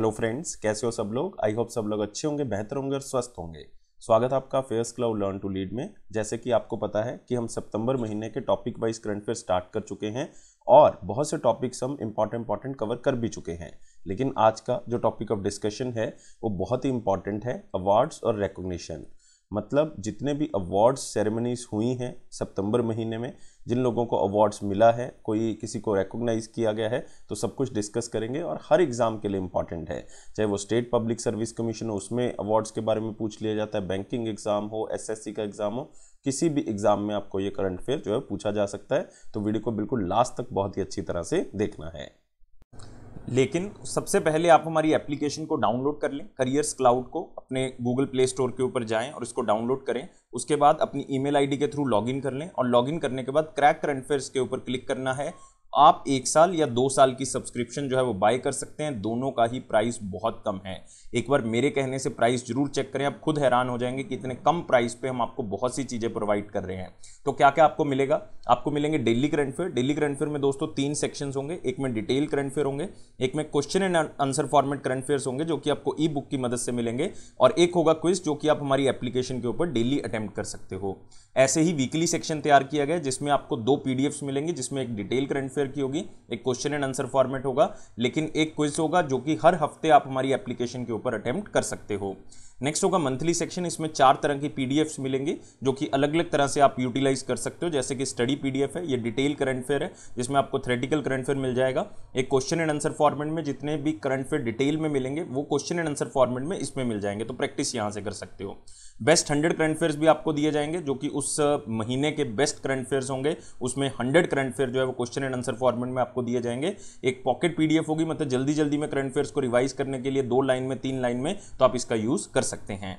hello friends कैसे हो सब लोग आई होप सब लोग अच्छे होंगे बेहतर होंगे और स्वस्थ होंगे स्वागत है आपका affairs cloud learn to lead में जैसे कि आपको पता है कि हम सितंबर महीने के topic wise current affair start कर चुके हैं और बहुत से टॉपिक्स हम इम्पॉर्टेंट इम्पॉर्टेंट कवर कर भी चुके हैं लेकिन आज का जो टॉपिक ऑफ डिस्कशन है वो बहुत ही इम्पॉर्टेंट है अवार्ड्स और रिकोगनीशन मतलब जितने भी अवार्ड्स सेरेमनीज हुई हैं सितंबर महीने में जिन लोगों को अवार्ड्स मिला है कोई किसी को रिकोगनाइज़ किया गया है तो सब कुछ डिस्कस करेंगे और हर एग्ज़ाम के लिए इंपॉर्टेंट है चाहे वो स्टेट पब्लिक सर्विस कमीशन हो उसमें अवार्ड्स के बारे में पूछ लिया जाता है बैंकिंग एग्ज़ाम हो एसएससी का एग्ज़ाम हो किसी भी एग्ज़ाम में आपको ये करंट अफेयर जो है पूछा जा सकता है तो वीडियो को बिल्कुल लास्ट तक बहुत ही अच्छी तरह से देखना है लेकिन सबसे पहले आप हमारी एप्लीकेशन को डाउनलोड कर लें करियर्स क्लाउड को अपने गूगल प्ले स्टोर के ऊपर जाएं और इसको डाउनलोड करें उसके बाद अपनी ईमेल आईडी के थ्रू लॉगिन कर लें और लॉगिन करने के बाद क्रैक करंट अफेयर्स के ऊपर क्लिक करना है आप एक साल या दो साल की सब्सक्रिप्शन जो है वो बाय कर सकते हैं दोनों का ही प्राइस बहुत कम है एक बार मेरे कहने से प्राइस जरूर चेक करें आप खुद हैरान हो जाएंगे कि इतने कम प्राइस पे हम आपको बहुत सी चीज़ें प्रोवाइड कर रहे हैं तो क्या क्या आपको मिलेगा आपको मिलेंगे daily current affair daily current affair में दोस्तों तीन सेक्शंस होंगे एक में डिटेल करंट फेयर होंगे एक में question and answer format current affairs होंगे जो कि आपको ई बुक की मदद से मिलेंगे और एक होगा क्विज जो कि आप हमारी एप्लीकेशन के ऊपर डेली अटैम्प्ट कर सकते हो ऐसे ही वीकली सेक्शन तैयार किया गया जिसमें आपको दो पीडीएफ मिलेंगे जिसमें एक डिटेल करंट फेयर की होगी एक क्वेश्चन एंड आंसर फॉर्मेट होगा लेकिन एक क्विज होगा जो कि हर हफ्ते आप हमारी एप्लीकेशन के ऊपर अटैम्प्ट कर सकते हो नेक्स्ट होगा मंथली सेक्शन इसमें चार तरह की पी मिलेंगे जो कि अलग अलग तरह से आप यूटिलाइज कर सकते हो जैसे कि स्टडी पी है ये डिटेल करंट फेयर है जिसमें आपको थ्रेटिकल करंट फेयर मिल जाएगा एक क्वेश्चन एंड आंसर फॉर्मेट में जितने भी करंट फेयर डिटेल में मिलेंगे वो क्वेश्चन एंड आंसर फॉर्मेट में इसमें मिल जाएंगे तो प्रैक्टिस यहाँ से कर सकते हो बेस्ट हंड्रेड करंट अफेयर्स भी आपको दिए जाएंगे जो कि उस महीने के बेस्ट करंट अफेयर्स होंगे उसमें हंड्रेड करंट अफेयर जो है वो क्वेश्चन एंड आंसर फॉर्मेट में आपको दिए जाएंगे एक पॉकेट पीडीएफ होगी मतलब जल्दी जल्दी में करंट अफेयर्स को रिवाइज करने के लिए दो लाइन में तीन लाइन में तो आप इसका यूज़ कर सकते हैं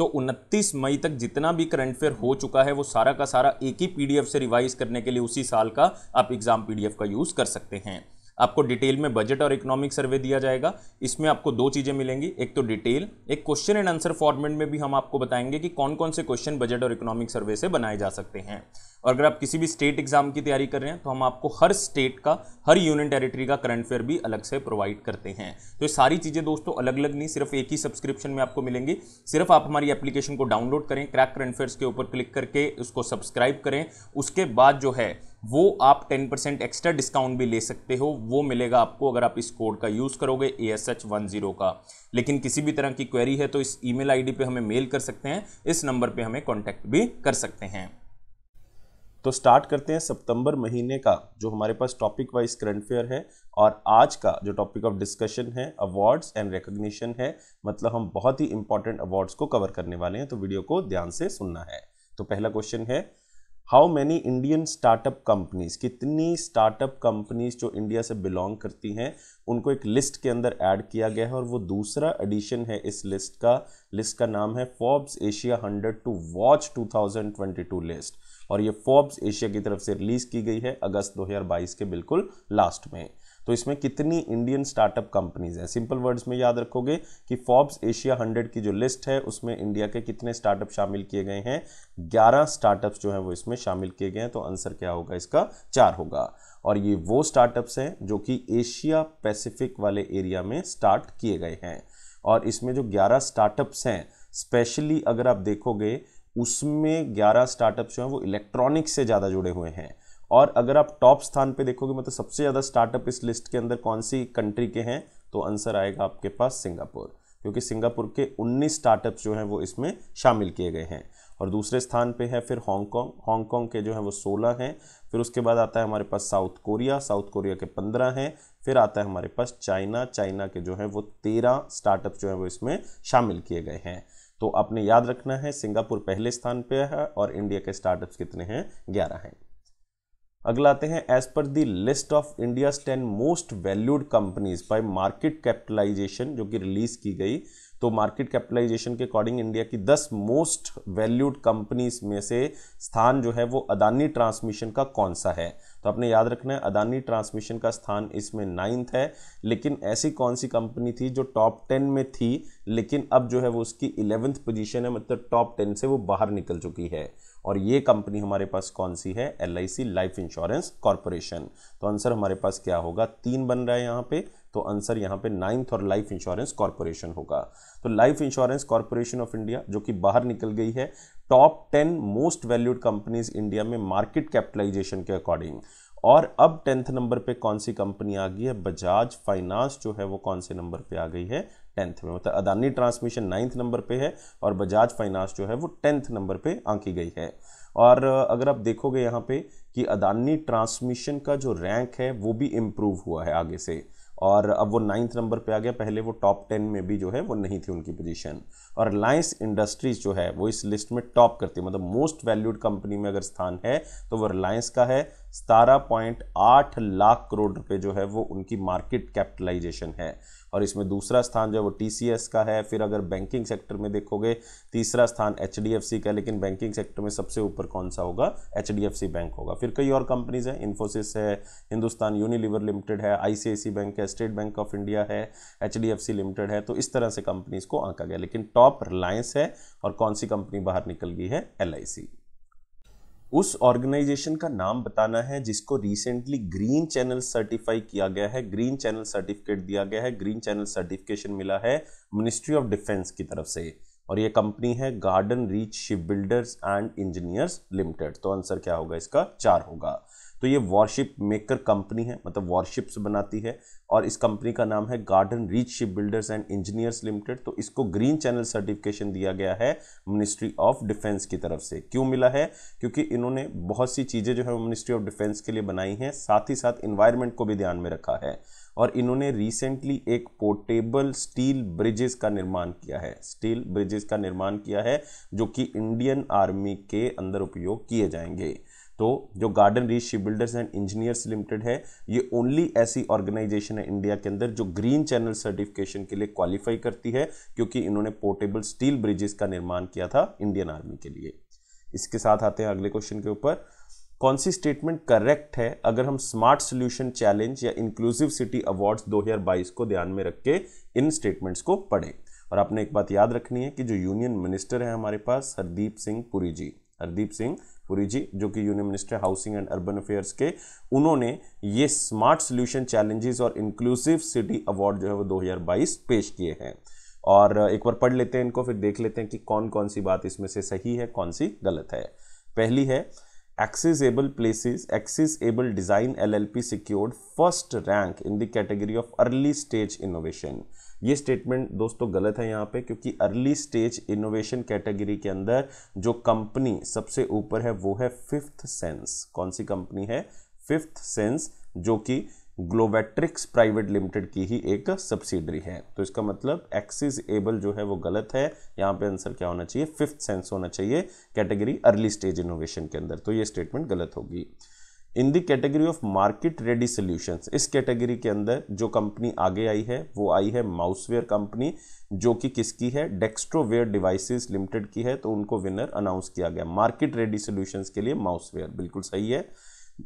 तो 29 मई तक जितना भी करंट अफेयर हो चुका है वो सारा का सारा एक ही पीडीएफ से रिवाइज करने के लिए उसी साल का आप एग्जाम पीडीएफ का यूज़ कर सकते हैं आपको डिटेल में बजट और इकोनॉमिक सर्वे दिया जाएगा इसमें आपको दो चीज़ें मिलेंगी एक तो डिटेल एक क्वेश्चन एंड आंसर फॉर्मेट में भी हम आपको बताएंगे कि कौन कौन से क्वेश्चन बजट और इकोनॉमिक सर्वे से बनाए जा सकते हैं और अगर आप किसी भी स्टेट एग्जाम की तैयारी कर रहे हैं तो हम आपको हर स्टेट का हर यूनियन टेरिटरी का करंट अफेयर भी अलग से प्रोवाइड करते हैं तो ये सारी चीज़ें दोस्तों अलग अलग नहीं सिर्फ एक ही सब्सक्रिप्शन में आपको मिलेंगी सिर्फ आप हमारी एप्लीकेशन को डाउनलोड करें क्रैक करंट अफेयर्स के ऊपर क्लिक करके उसको सब्सक्राइब करें उसके बाद जो है वो आप 10% एक्स्ट्रा डिस्काउंट भी ले सकते हो वो मिलेगा आपको अगर आप इस कोड का यूज़ करोगे A S H one zero का लेकिन किसी भी तरह की क्वेरी है तो इस ईमेल आईडी पे हमें मेल कर सकते हैं इस नंबर पे हमें कॉन्टैक्ट भी कर सकते हैं तो स्टार्ट करते हैं सितंबर महीने का जो हमारे पास टॉपिक वाइज करंट अफेयर है और आज का जो टॉपिक ऑफ डिस्कशन है अवार्ड्स एंड रिकोगशन है मतलब हम बहुत ही इंपॉर्टेंट अवार्ड्स को कवर करने वाले हैं तो वीडियो को ध्यान से सुनना है तो पहला क्वेश्चन है how many Indian startup companies कितनी स्टार्टअप कंपनीज जो इंडिया से बिलोंग करती हैं उनको एक लिस्ट के अंदर ऐड किया गया है और वो दूसरा एडिशन है इस लिस्ट का लिस्ट का नाम है Forbes Asia hundred to watch 2022 list और ये फोर्ब्स एशिया की तरफ से रिलीज की गई है अगस्त 2022 के बिल्कुल लास्ट में तो इसमें कितनी इंडियन स्टार्टअप कंपनीज हैं सिंपल वर्ड्स में याद रखोगे कि फॉर्ब्स एशिया हंड्रेड की जो लिस्ट है उसमें इंडिया के कितने स्टार्टअप शामिल किए गए हैं ग्यारह स्टार्टअप जो हैं वो इसमें शामिल किए गए हैं तो आंसर क्या होगा इसका चार होगा और ये वो स्टार्टअप्स हैं जो कि एशिया पैसिफिक वाले एरिया में स्टार्ट किए गए हैं और इसमें जो 11 स्टार्टअप्स हैं स्पेशली अगर आप देखोगे उसमें 11 स्टार्टअप्स जो हैं वो इलेक्ट्रॉनिक्स से ज़्यादा जुड़े हुए हैं और अगर आप टॉप स्थान पे देखोगे मतलब सबसे ज़्यादा स्टार्टअप इस लिस्ट के अंदर कौन सी कंट्री के हैं तो आंसर आएगा आपके पास सिंगापुर क्योंकि सिंगापुर के 19 स्टार्टअप जो हैं वो इसमें शामिल किए गए हैं और दूसरे स्थान पे है फिर हांगकांग हांगकांग के जो हैं वो सोलह हैं फिर उसके बाद आता है हमारे पास साउथ कोरिया साउथ कोरिया के पंद्रह हैं फिर आता है हमारे पास चाइना चाइना के जो हैं वो तेरह स्टार्टअप जो हैं वो इसमें शामिल किए गए हैं तो आपने याद रखना है सिंगापुर पहले स्थान पर है और इंडिया के स्टार्टअप्स कितने हैं ग्यारह हैं अगला आते हैं as per the list of India ten most valued companies by market capitalization जो कि रिलीज की गई तो मार्केट कैपिटलाइजेशन के अकॉर्डिंग इंडिया की 10 मोस्ट वैल्यूड कंपनीज में से स्थान जो है वो अदानी ट्रांसमिशन का कौन सा है तो आपने याद रखना है अदानी ट्रांसमिशन का स्थान इसमें नाइन्थ है लेकिन ऐसी कौन सी कंपनी थी जो टॉप टेन में थी लेकिन अब जो है वो उसकी इलेवेंथ पोजीशन है मतलब टॉप टेन से वो बाहर निकल चुकी है और ये कंपनी हमारे पास कौन सी है एल लाइफ इंश्योरेंस कॉरपोरेशन तो आंसर हमारे पास क्या होगा तीन बन रहा है यहाँ पे तो आंसर यहाँ पे नाइन्थ और लाइफ इंश्योरेंस कॉरपोरेशन होगा तो life insurance corporation of India जो कि बाहर निकल गई है top ten most valued companies India में मार्केट कैपिटलाइजेशन के अकॉर्डिंग और अब टेंथ नंबर पे कौन सी कंपनी आ गई है बजाज फाइनेंस जो है वो कौन से नंबर पे आ गई है टेंथ में मतलब अदानी ट्रांसमिशन नाइन्थ नंबर पे है और बजाज फाइनेंस जो है वो टेंथ नंबर पे आंकी गई है और अगर आप देखोगे यहाँ पे कि अदानी ट्रांसमिशन का जो रैंक है वो भी इम्प्रूव हुआ है आगे से और अब वो नाइन्थ नंबर पे आ गया पहले वो टॉप टेन में भी जो है वो नहीं थी उनकी पोजीशन और रिलायंस इंडस्ट्रीज जो है वो इस लिस्ट में टॉप करती है मतलब मोस्ट वैल्यूड कंपनी में अगर स्थान है तो वो रिलायंस का है सतारह पॉइंट आठ लाख करोड़ रुपए जो है वो उनकी मार्केट कैपिटलाइजेशन है और इसमें दूसरा स्थान जो है वो टी का है फिर अगर बैंकिंग सेक्टर में देखोगे तीसरा स्थान एच का लेकिन बैंकिंग सेक्टर में सबसे ऊपर कौन सा होगा एच बैंक होगा फिर कई और कंपनीज हैं इन्फोसिस है हिंदुस्तान यूनिलीवर लिमिटेड है आईसीआईसी बैंक है स्टेट बैंक ऑफ इंडिया है एच लिमिटेड है तो इस तरह से कंपनीज को आंका गया लेकिन टॉप रिलायंस है और कौन सी कंपनी बाहर निकल गई है एल उस ऑर्गेनाइजेशन का नाम बताना है जिसको रिसेंटली ग्रीन चैनल सर्टिफाई किया गया है ग्रीन चैनल सर्टिफिकेट दिया गया है ग्रीन चैनल सर्टिफिकेशन मिला है मिनिस्ट्री ऑफ डिफेंस की तरफ से और ये कंपनी है garden reach ship builders and engineers limited तो आंसर क्या होगा इसका चार होगा तो ये वॉरशिप मेकर कंपनी है मतलब वॉरशिप्स बनाती है और इस कंपनी का नाम है garden reach ship builders and engineers limited तो इसको ग्रीन चैनल सर्टिफिकेशन दिया गया है मिनिस्ट्री ऑफ डिफेंस की तरफ से क्यों मिला है क्योंकि इन्होंने बहुत सी चीज़ें जो है मिनिस्ट्री ऑफ डिफेंस के लिए बनाई हैं साथ ही साथ इन्वायरमेंट को भी ध्यान में रखा है और इन्होंने रिसेंटली एक पोर्टेबल स्टील ब्रिजेस का निर्माण किया है स्टील ब्रिजेस का निर्माण किया है जो कि इंडियन आर्मी के अंदर उपयोग किए जाएंगे तो जो garden reach ship builders and engineers limited है ये ओनली ऐसी ऑर्गेनाइजेशन है इंडिया के अंदर जो ग्रीन चैनल सर्टिफिकेशन के लिए क्वालिफाई करती है क्योंकि इन्होंने पोर्टेबल स्टील ब्रिजेस का निर्माण किया था इंडियन आर्मी के लिए इसके साथ आते हैं अगले क्वेश्चन के ऊपर कौन सी स्टेटमेंट करेक्ट है अगर हम स्मार्ट सोल्यूशन चैलेंज या इंक्लूसिव सिटी अवार्ड्स 2022 को ध्यान में रख के इन स्टेटमेंट्स को पढ़ें और आपने एक बात याद रखनी है कि जो यूनियन मिनिस्टर हैं हमारे पास हरदीप सिंह पुरी जी हरदीप सिंह पुरी जी जो कि union minister housing and urban affairs के उन्होंने ये स्मार्ट सोल्यूशन चैलेंजेस और इंक्लूसिव सिटी अवार्ड जो है वो 2022 पेश किए हैं और एक बार पढ़ लेते हैं इनको फिर देख लेते हैं कि कौन कौन सी बात इसमें से सही है कौन सी गलत है पहली है accessible places accessible design llp secured first rank in the category of early stage innovation ये स्टेटमेंट दोस्तों गलत है यहाँ पे क्योंकि अर्ली स्टेज इनोवेशन कैटेगरी के अंदर जो कंपनी सबसे ऊपर है वो है फिफ्थ सेंस कौन सी कंपनी है फिफ्थ सेंस जो कि ग्लोवेट्रिक्स प्राइवेट लिमिटेड की ही एक सब्सिडरी है तो इसका मतलब एक्सिस एबल जो है वो गलत है यहाँ पे आंसर क्या होना चाहिए फिफ्थ सेंस होना चाहिए कैटेगरी अर्ली स्टेज इनोवेशन के अंदर तो ये स्टेटमेंट गलत होगी in the category of market ready solutions इस कैटेगरी के अंदर जो कंपनी आगे आई है वो आई है माउसवेयर कंपनी जो कि किसकी है डेक्स्ट्रोवेयर डिवाइसेस लिमिटेड की है तो उनको विनर अनाउंस किया गया मार्केट रेडी सॉल्यूशंस के लिए माउसवेयर बिल्कुल सही है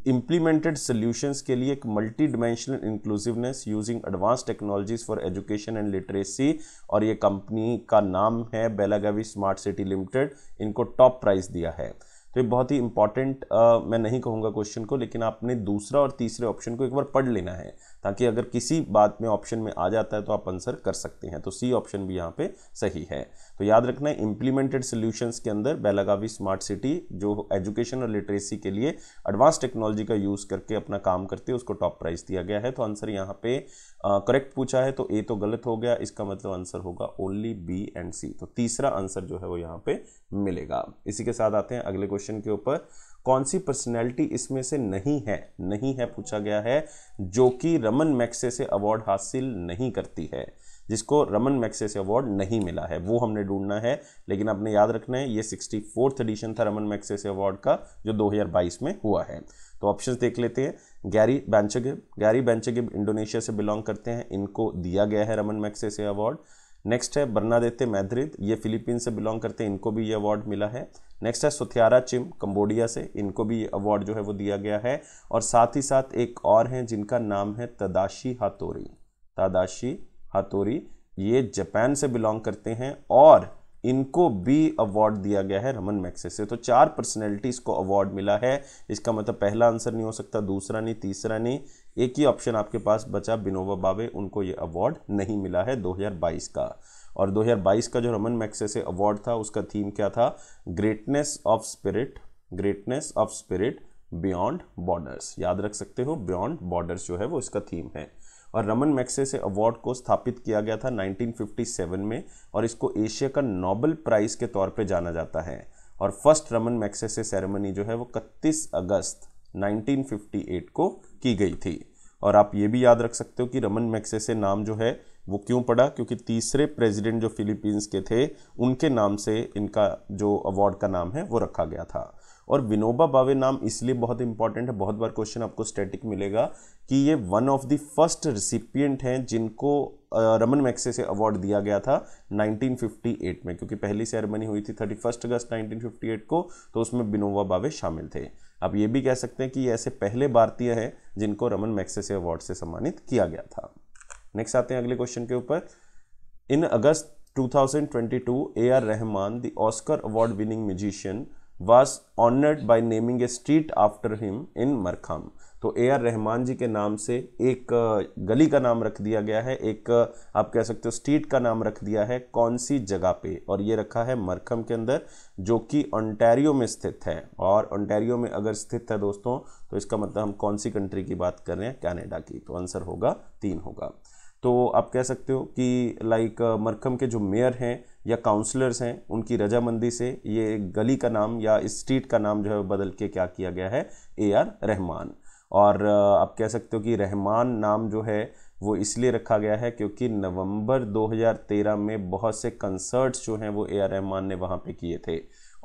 इम्प्लीमेंटेड सोल्यूशंस के लिए एक multi dimensional inclusiveness using advance technologies for education and literacy और ये कंपनी का नाम है बेलागावी स्मार्ट सिटी लिमिटेड इनको टॉप प्राइज दिया है तो ये बहुत ही इंपॉर्टेंट मैं नहीं कहूँगा क्वेश्चन को लेकिन आपने दूसरा और तीसरे ऑप्शन को एक बार पढ़ लेना है ताकि अगर किसी बात में ऑप्शन में आ जाता है तो आप आंसर कर सकते हैं तो सी ऑप्शन भी यहाँ पे सही है तो याद रखना है इम्प्लीमेंटेड सोल्यूशन के अंदर बेलागावी स्मार्ट सिटी जो एजुकेशन और लिटरेसी के लिए एडवांस टेक्नोलॉजी का यूज़ करके अपना काम करती है उसको टॉप प्राइज दिया गया है तो आंसर यहाँ पे करेक्ट पूछा है तो ए तो गलत हो गया इसका मतलब आंसर होगा ओनली बी एंड सी तो तीसरा आंसर जो है वो यहाँ पे मिलेगा इसी के साथ आते हैं अगले क्वेश्चन के ऊपर कौन सी पर्सनैलिटी इसमें से नहीं है नहीं है पूछा गया है जो कि रमन मैक्से से अवार्ड हासिल नहीं करती है जिसको रमन मैक्से से अवार्ड नहीं मिला है वो हमने ढूंढना है लेकिन आपने याद रखना है ये सिक्सटी फोर्थ एडिशन था रमन मैक्से से अवार्ड का जो 2022 में हुआ है तो ऑप्शन देख लेते हैं Gary Bencheghib Gary Bencheghib Indonesia से बिलोंग करते हैं इनको दिया गया है रमन मैक्से से अवार्ड नेक्स्ट है बर्नादेते मैद्रिद ये फिलीपीन से बिलोंग करते हैं इनको भी ये अवार्ड मिला है नेक्स्ट है सुथियारा चिम कंबोडिया से इनको भी ये अवार्ड जो है वो दिया गया है और साथ ही साथ एक और हैं जिनका नाम है तदाशी हातोरी तादाशी हातोरी ये जापान से बिलोंग करते हैं और इनको भी अवार्ड दिया गया है रमन मैक्से से तो चार पर्सनैलिटीज़ को अवार्ड मिला है इसका मतलब पहला आंसर नहीं हो सकता दूसरा नहीं तीसरा नहीं एक ही ऑप्शन आपके पास बचा बिनोवा बाबे उनको ये अवार्ड नहीं मिला है 2022 का और 2022 का जो रमन मैक्से से अवार्ड था उसका थीम क्या था greatness of spirit greatness of spirit beyond borders याद रख सकते हो बियॉन्ड बॉर्डर्स जो है वो इसका थीम है और रमन मैक्से से अवार्ड को स्थापित किया गया था 1957 में और इसको एशिया का नोबल प्राइज़ के तौर पे जाना जाता है और फर्स्ट रमन मैक्सेसे सेरेमनी जो है वो 31 अगस्त 1958 को की गई थी और आप ये भी याद रख सकते हो कि रमन मैक्सेसे नाम जो है वो क्यों पड़ा क्योंकि तीसरे प्रेसिडेंट जो फिलीपींस के थे उनके नाम से इनका जो अवार्ड का नाम है वो रखा गया था और विनोबा बावे नाम इसलिए बहुत इंपॉर्टेंट है बहुत बार क्वेश्चन आपको स्टैटिक मिलेगा कि ये one of the first recipient हैं जिनको रमन मैक्से से अवार्ड दिया गया था 1958 में क्योंकि पहली सेरेमनी हुई थी 31 अगस्त 1958 को तो उसमें विनोबा बावे शामिल थे आप ये भी कह सकते हैं कि ये ऐसे पहले भारतीय हैं जिनको रमन मैक्सेसे अवार्ड से सम्मानित किया गया था नेक्स्ट आते हैं अगले क्वेश्चन के ऊपर in August 2022 A R Rahman the Oscar award winning musician was honoured by naming a street after him in Markham तो ए आर रहमान जी के नाम से एक गली का नाम रख दिया गया है एक आप कह सकते हो स्ट्रीट का नाम रख दिया है कौन सी जगह पे और ये रखा है मरखम के अंदर जो कि ओंटारियो में स्थित है और ओंटारियो में अगर स्थित है दोस्तों तो इसका मतलब हम कौन सी कंट्री की बात कर रहे हैं कैनेडा की तो आंसर होगा तीन होगा तो आप कह सकते हो कि लाइक मरखम के जो मेयर हैं या काउंसलर्स हैं उनकी रजामंदी से ये गली का नाम या स्ट्रीट का नाम जो है बदल के क्या किया गया है ए आर रहमान और आप कह सकते हो कि रहमान नाम जो है वो इसलिए रखा गया है क्योंकि नवंबर 2013 में बहुत से कंसर्ट्स जो हैं वो ए आर रहमान ने वहाँ पे किए थे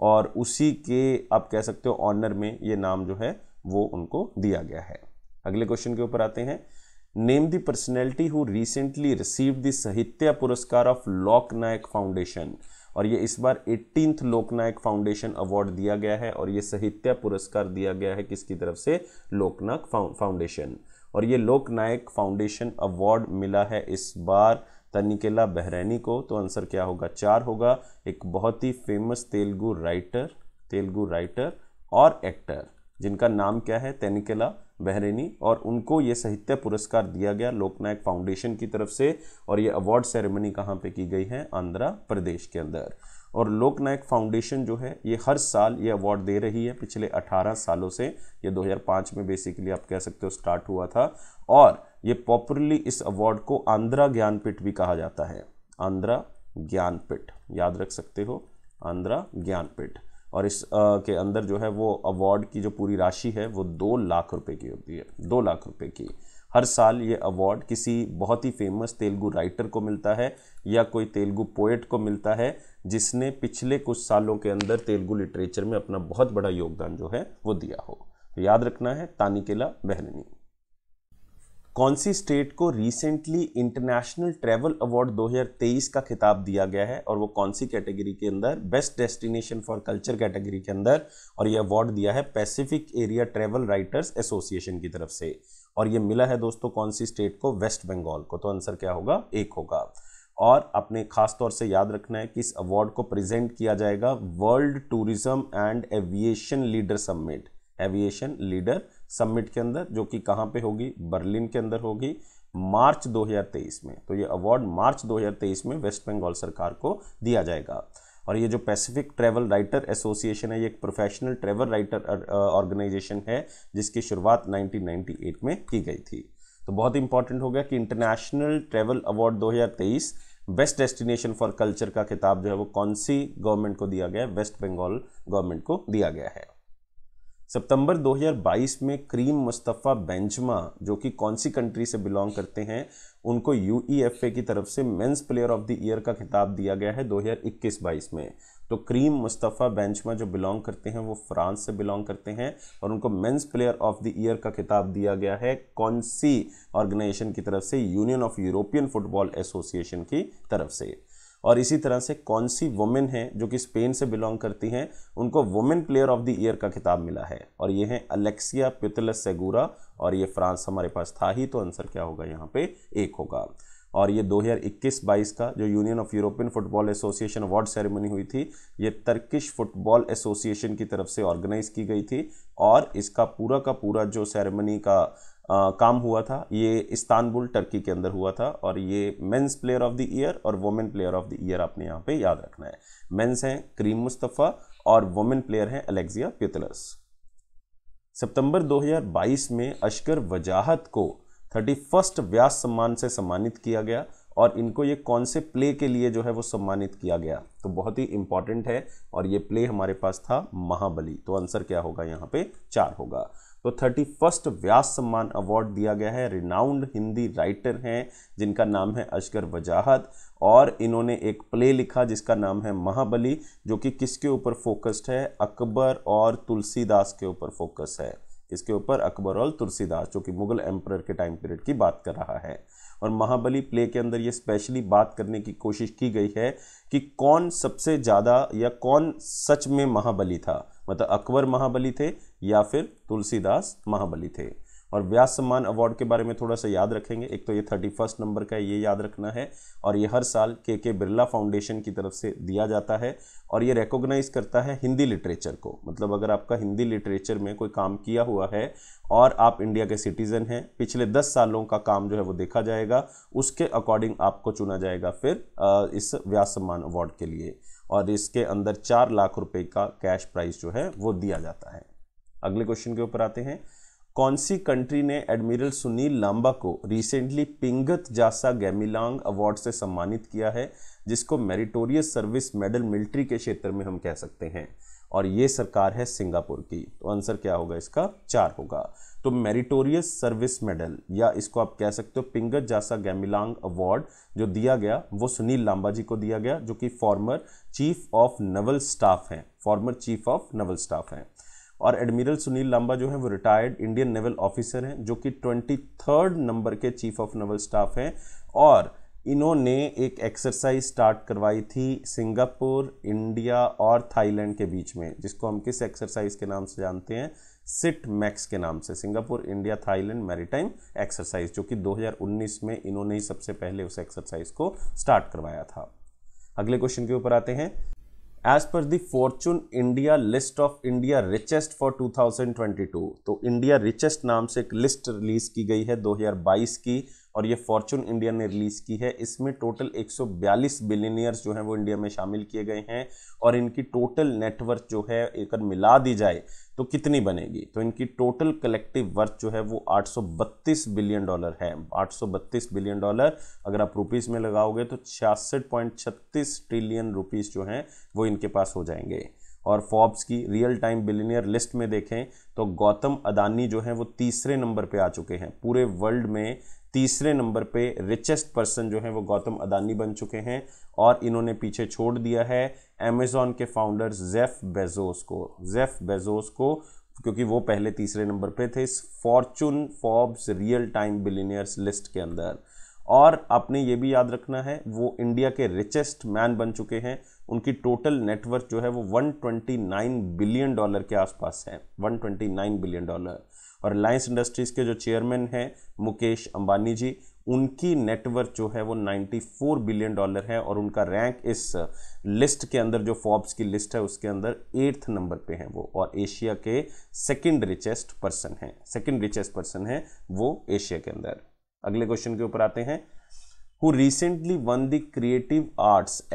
और उसी के आप कह सकते हो ऑनर में ये नाम जो है वो उनको दिया गया है अगले क्वेश्चन के ऊपर आते हैं name the personality who recently receive the Sahitya Puraskar of Lok Nayak foundation और ये इस बार एट्टीन लोकनायक फाउंडेशन अवार्ड दिया गया है और ये साहित्य पुरस्कार दिया गया है किसकी तरफ से लोकनायक फाउंडेशन और ये लोकनायक फाउंडेशन अवार्ड मिला है इस बार तनिकेला बहरैनी को तो आंसर क्या होगा चार होगा एक बहुत ही famous Telugu writer Telugu writer और एक्टर जिनका नाम क्या है तनिकेला बहरेनी और उनको ये साहित्य पुरस्कार दिया गया लोकनायक फाउंडेशन की तरफ से और ये अवार्ड सेरेमनी कहाँ पे की गई है आंध्र प्रदेश के अंदर और लोकनायक फाउंडेशन जो है ये हर साल ये अवार्ड दे रही है पिछले 18 सालों से ये 2005 में बेसिकली आप कह सकते हो स्टार्ट हुआ था और ये पॉपुलरली इस अवार्ड को आंध्रा ज्ञानपीठ भी कहा जाता है आंध्रा ज्ञानपीठ याद रख सकते हो आंध्रा ज्ञानपीठ और इस आ, के अंदर जो है वो अवार्ड की जो पूरी राशि है वो दो लाख रुपए की होती है दो लाख रुपए की हर साल ये अवार्ड किसी बहुत ही फेमस तेलुगु राइटर को मिलता है या कोई तेलुगु पोएट को मिलता है जिसने पिछले कुछ सालों के अंदर तेलुगु लिटरेचर में अपना बहुत बड़ा योगदान जो है वो दिया हो याद रखना है तानिकेला बहननी कौन सी स्टेट को रिसेंटली इंटरनेशनल ट्रैवल अवार्ड 2023 का खिताब दिया गया है और वो कौन सी कैटेगरी के अंदर best destination for culture category के अंदर और ये अवार्ड दिया है pacific area travel writers association की तरफ से और ये मिला है दोस्तों कौन सी स्टेट को वेस्ट बंगाल को तो आंसर क्या होगा एक होगा और अपने खास तौर से याद रखना है कि इस अवार्ड को प्रेजेंट किया जाएगा world tourism and aviation leader summit aviation leader submit के अंदर जो कि कहाँ पे होगी बर्लिन के अंदर होगी मार्च 2023 में तो ये अवार्ड मार्च 2023 में वेस्ट बंगाल सरकार को दिया जाएगा और ये जो पैसिफिक ट्रैवल राइटर एसोसिएशन है ये एक प्रोफेशनल ट्रैवल राइटर ऑर्गेनाइजेशन है जिसकी शुरुआत 1998 में की गई थी तो बहुत इंपॉर्टेंट हो गया कि international travel award 2023 best destination for culture का खिताब जो है वो कौन सी गवर्नमेंट को दिया गया है वेस्ट बंगाल गवर्नमेंट को दिया गया है सितंबर 2022 में करीम मुस्तफ़ा बेंचमा जो कि कौन सी कंट्री से बिलोंग करते हैं उनको यू e की तरफ से men's player of the year का खिताब दिया गया है 2021-22 में तो करीम मुस्तफ़ा बेंचमा जो बिलोंग करते हैं वो फ्रांस से बिलोंग करते हैं और उनको men's player of the year का खिताब दिया गया है कौन सी ऑर्गेनाइजेशन की तरफ से union of European football association की तरफ से और इसी तरह से कौन सी वुमेन हैं जो कि स्पेन से बिलोंग करती हैं उनको women player of the year का खिताब मिला है और ये हैं अलेक्सिया प्युतलस सेगूरा और ये फ्रांस हमारे पास था ही तो आंसर क्या होगा यहाँ पे एक होगा और ये 2021-22 का जो union of European football association award ceremony हुई थी ये तर्किश फुटबॉल एसोसिएशन की तरफ से ऑर्गेनाइज की गई थी और इसका पूरा का पूरा जो सेरेमनी का आ, काम हुआ था ये इस्तानबुल टर्की के अंदर हुआ था और ये men's player of the year और women player of the year आपने यहाँ पे याद रखना है मेंस हैं करीम मुस्तफ़ा और वुमेन प्लेयर हैं अलेक्जिया प्यूतलस सितंबर 2022 में अशकर वजाहत को थर्टी फर्स्ट व्यास सम्मान से सम्मानित किया गया और इनको ये कौन से प्ले के लिए जो है वो सम्मानित किया गया तो बहुत ही इंपॉर्टेंट है और ये प्ले हमारे पास था महाबली तो आंसर क्या होगा यहाँ पे चार होगा तो थर्टी फर्स्ट व्यास सम्मान अवार्ड दिया गया है रिनाउंड हिंदी राइटर हैं जिनका नाम है अशगर वजाहत और इन्होंने एक प्ले लिखा जिसका नाम है महाबली जो कि किसके ऊपर फोकस्ड है अकबर और तुलसीदास के ऊपर फोकस है इसके ऊपर अकबर और तुलसीदास जो कि मुगल एम्प्रर के टाइम पीरियड की बात कर रहा है और महाबली प्ले के अंदर ये स्पेशली बात करने की कोशिश की गई है कि कौन सबसे ज़्यादा या कौन सच में महाबली था मतलब अकबर महाबली थे या फिर तुलसीदास महाबली थे और व्यास सम्मान अवार्ड के बारे में थोड़ा सा याद रखेंगे एक तो ये थर्टी फर्स्ट नंबर का ये याद रखना है और ये हर साल के के बिरला फाउंडेशन की तरफ से दिया जाता है और ये रिकोगनाइज़ करता है हिंदी लिटरेचर को मतलब अगर आपका हिंदी लिटरेचर में कोई काम किया हुआ है और आप इंडिया के सिटीज़न हैं पिछले दस सालों का काम जो है वो देखा जाएगा उसके अकॉर्डिंग आपको चुना जाएगा फिर इस व्यास सम्मान अवार्ड के लिए और इसके अंदर चार लाख रुपए का कैश प्राइस जो है वो दिया जाता है अगले क्वेश्चन के ऊपर आते हैं कौन सी कंट्री ने एडमिरल सुनील लांबा को रिसेंटली पिंगत जासा गैमिलांग अवार्ड से सम्मानित किया है जिसको मेरिटोरियस सर्विस मेडल मिलिट्री के क्षेत्र में हम कह सकते हैं और ये सरकार है सिंगापुर की तो आंसर क्या होगा इसका चार होगा तो मेरिटोरियस सर्विस मेडल या इसको आप कह सकते हो पिंगत जासा गैमिलांग अवार्ड जो दिया गया वो सुनील लांबा जी को दिया गया जो कि former chief of naval staff हैं former chief of naval staff हैं और एडमिरल सुनील लांबा जो है वो रिटायर्ड इंडियन नेवल ऑफिसर हैं जो कि ट्वेंटी नंबर के चीफ ऑफ नवल स्टाफ हैं और इन्होंने एक एक्सरसाइज स्टार्ट करवाई थी सिंगापुर इंडिया और थाईलैंड के बीच में जिसको हम किस एक्सरसाइज के नाम से जानते हैं सिट मैक्स के नाम से Singapore India Thailand maritime exercise जो कि 2019 में इन्होंने ही सबसे पहले उस एक्सरसाइज को स्टार्ट करवाया था अगले क्वेश्चन के ऊपर आते हैं as per the Fortune India list of India richest for 2022 तो इंडिया रिचेस्ट नाम से एक लिस्ट रिलीज की गई है 2022 की और ये फॉर्चून इंडिया ने रिलीज़ की है इसमें टोटल 142 बिलियनियर्स जो हैं वो इंडिया में शामिल किए गए हैं और इनकी टोटल नेटवर्थ जो है एक मिला दी जाए तो कितनी बनेगी तो इनकी टोटल कलेक्टिव वर्थ जो है वो 832 बिलियन डॉलर है 832 बिलियन डॉलर अगर आप रुपीज़ में लगाओगे तो छियासठ ट्रिलियन रुपीज़ जो हैं वो इनके पास हो जाएंगे और फॉब्स की रियल टाइम बिलीनियर लिस्ट में देखें तो गौतम अदानी जो हैं वो तीसरे नंबर पे आ चुके हैं पूरे वर्ल्ड में तीसरे नंबर पे रिचेस्ट पर्सन जो है वो गौतम अदानी बन चुके हैं और इन्होंने पीछे छोड़ दिया है अमेजोन के फाउंडर जेफ बेजोस को जेफ बेजोस को क्योंकि वो पहले तीसरे नंबर पे थे इस Fortune Forbes real time billionaires list के अंदर और आपने ये भी याद रखना है वो इंडिया के रिचेस्ट मैन बन चुके हैं उनकी टोटल नेटवर्क जो है वो 129 बिलियन डॉलर के आसपास है 129 बिलियन डॉलर और रिलायंस इंडस्ट्रीज़ के जो चेयरमैन हैं मुकेश अंबानी जी उनकी नेटवर्क जो है वो 94 बिलियन डॉलर है और उनका रैंक इस लिस्ट के अंदर जो फॉर्ब्स की लिस्ट है उसके अंदर एट्थ नंबर पे हैं वो और एशिया के सेकंड रिचेस्ट पर्सन हैं सेकंड रिचेस्ट पर्सन हैं वो एशिया के अंदर अगले क्वेश्चन के ऊपर आते हैं who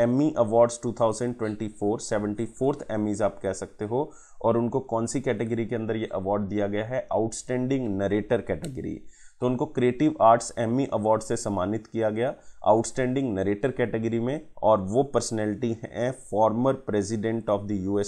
M E the two thousand twenty four 2024 74th M आप कह सकते हो और उनको कौन सी कैटेगरी के अंदर ये अवार्ड दिया गया है आउटस्टैंडिंग नरेटर कैटेगरी तो उनको क्रिएटिव आर्ट्स एम अवार्ड से सम्मानित किया गया आउटस्टैंडिंग नरेटर कैटेगरी में और वो पर्सनैलिटी हैं former president of the U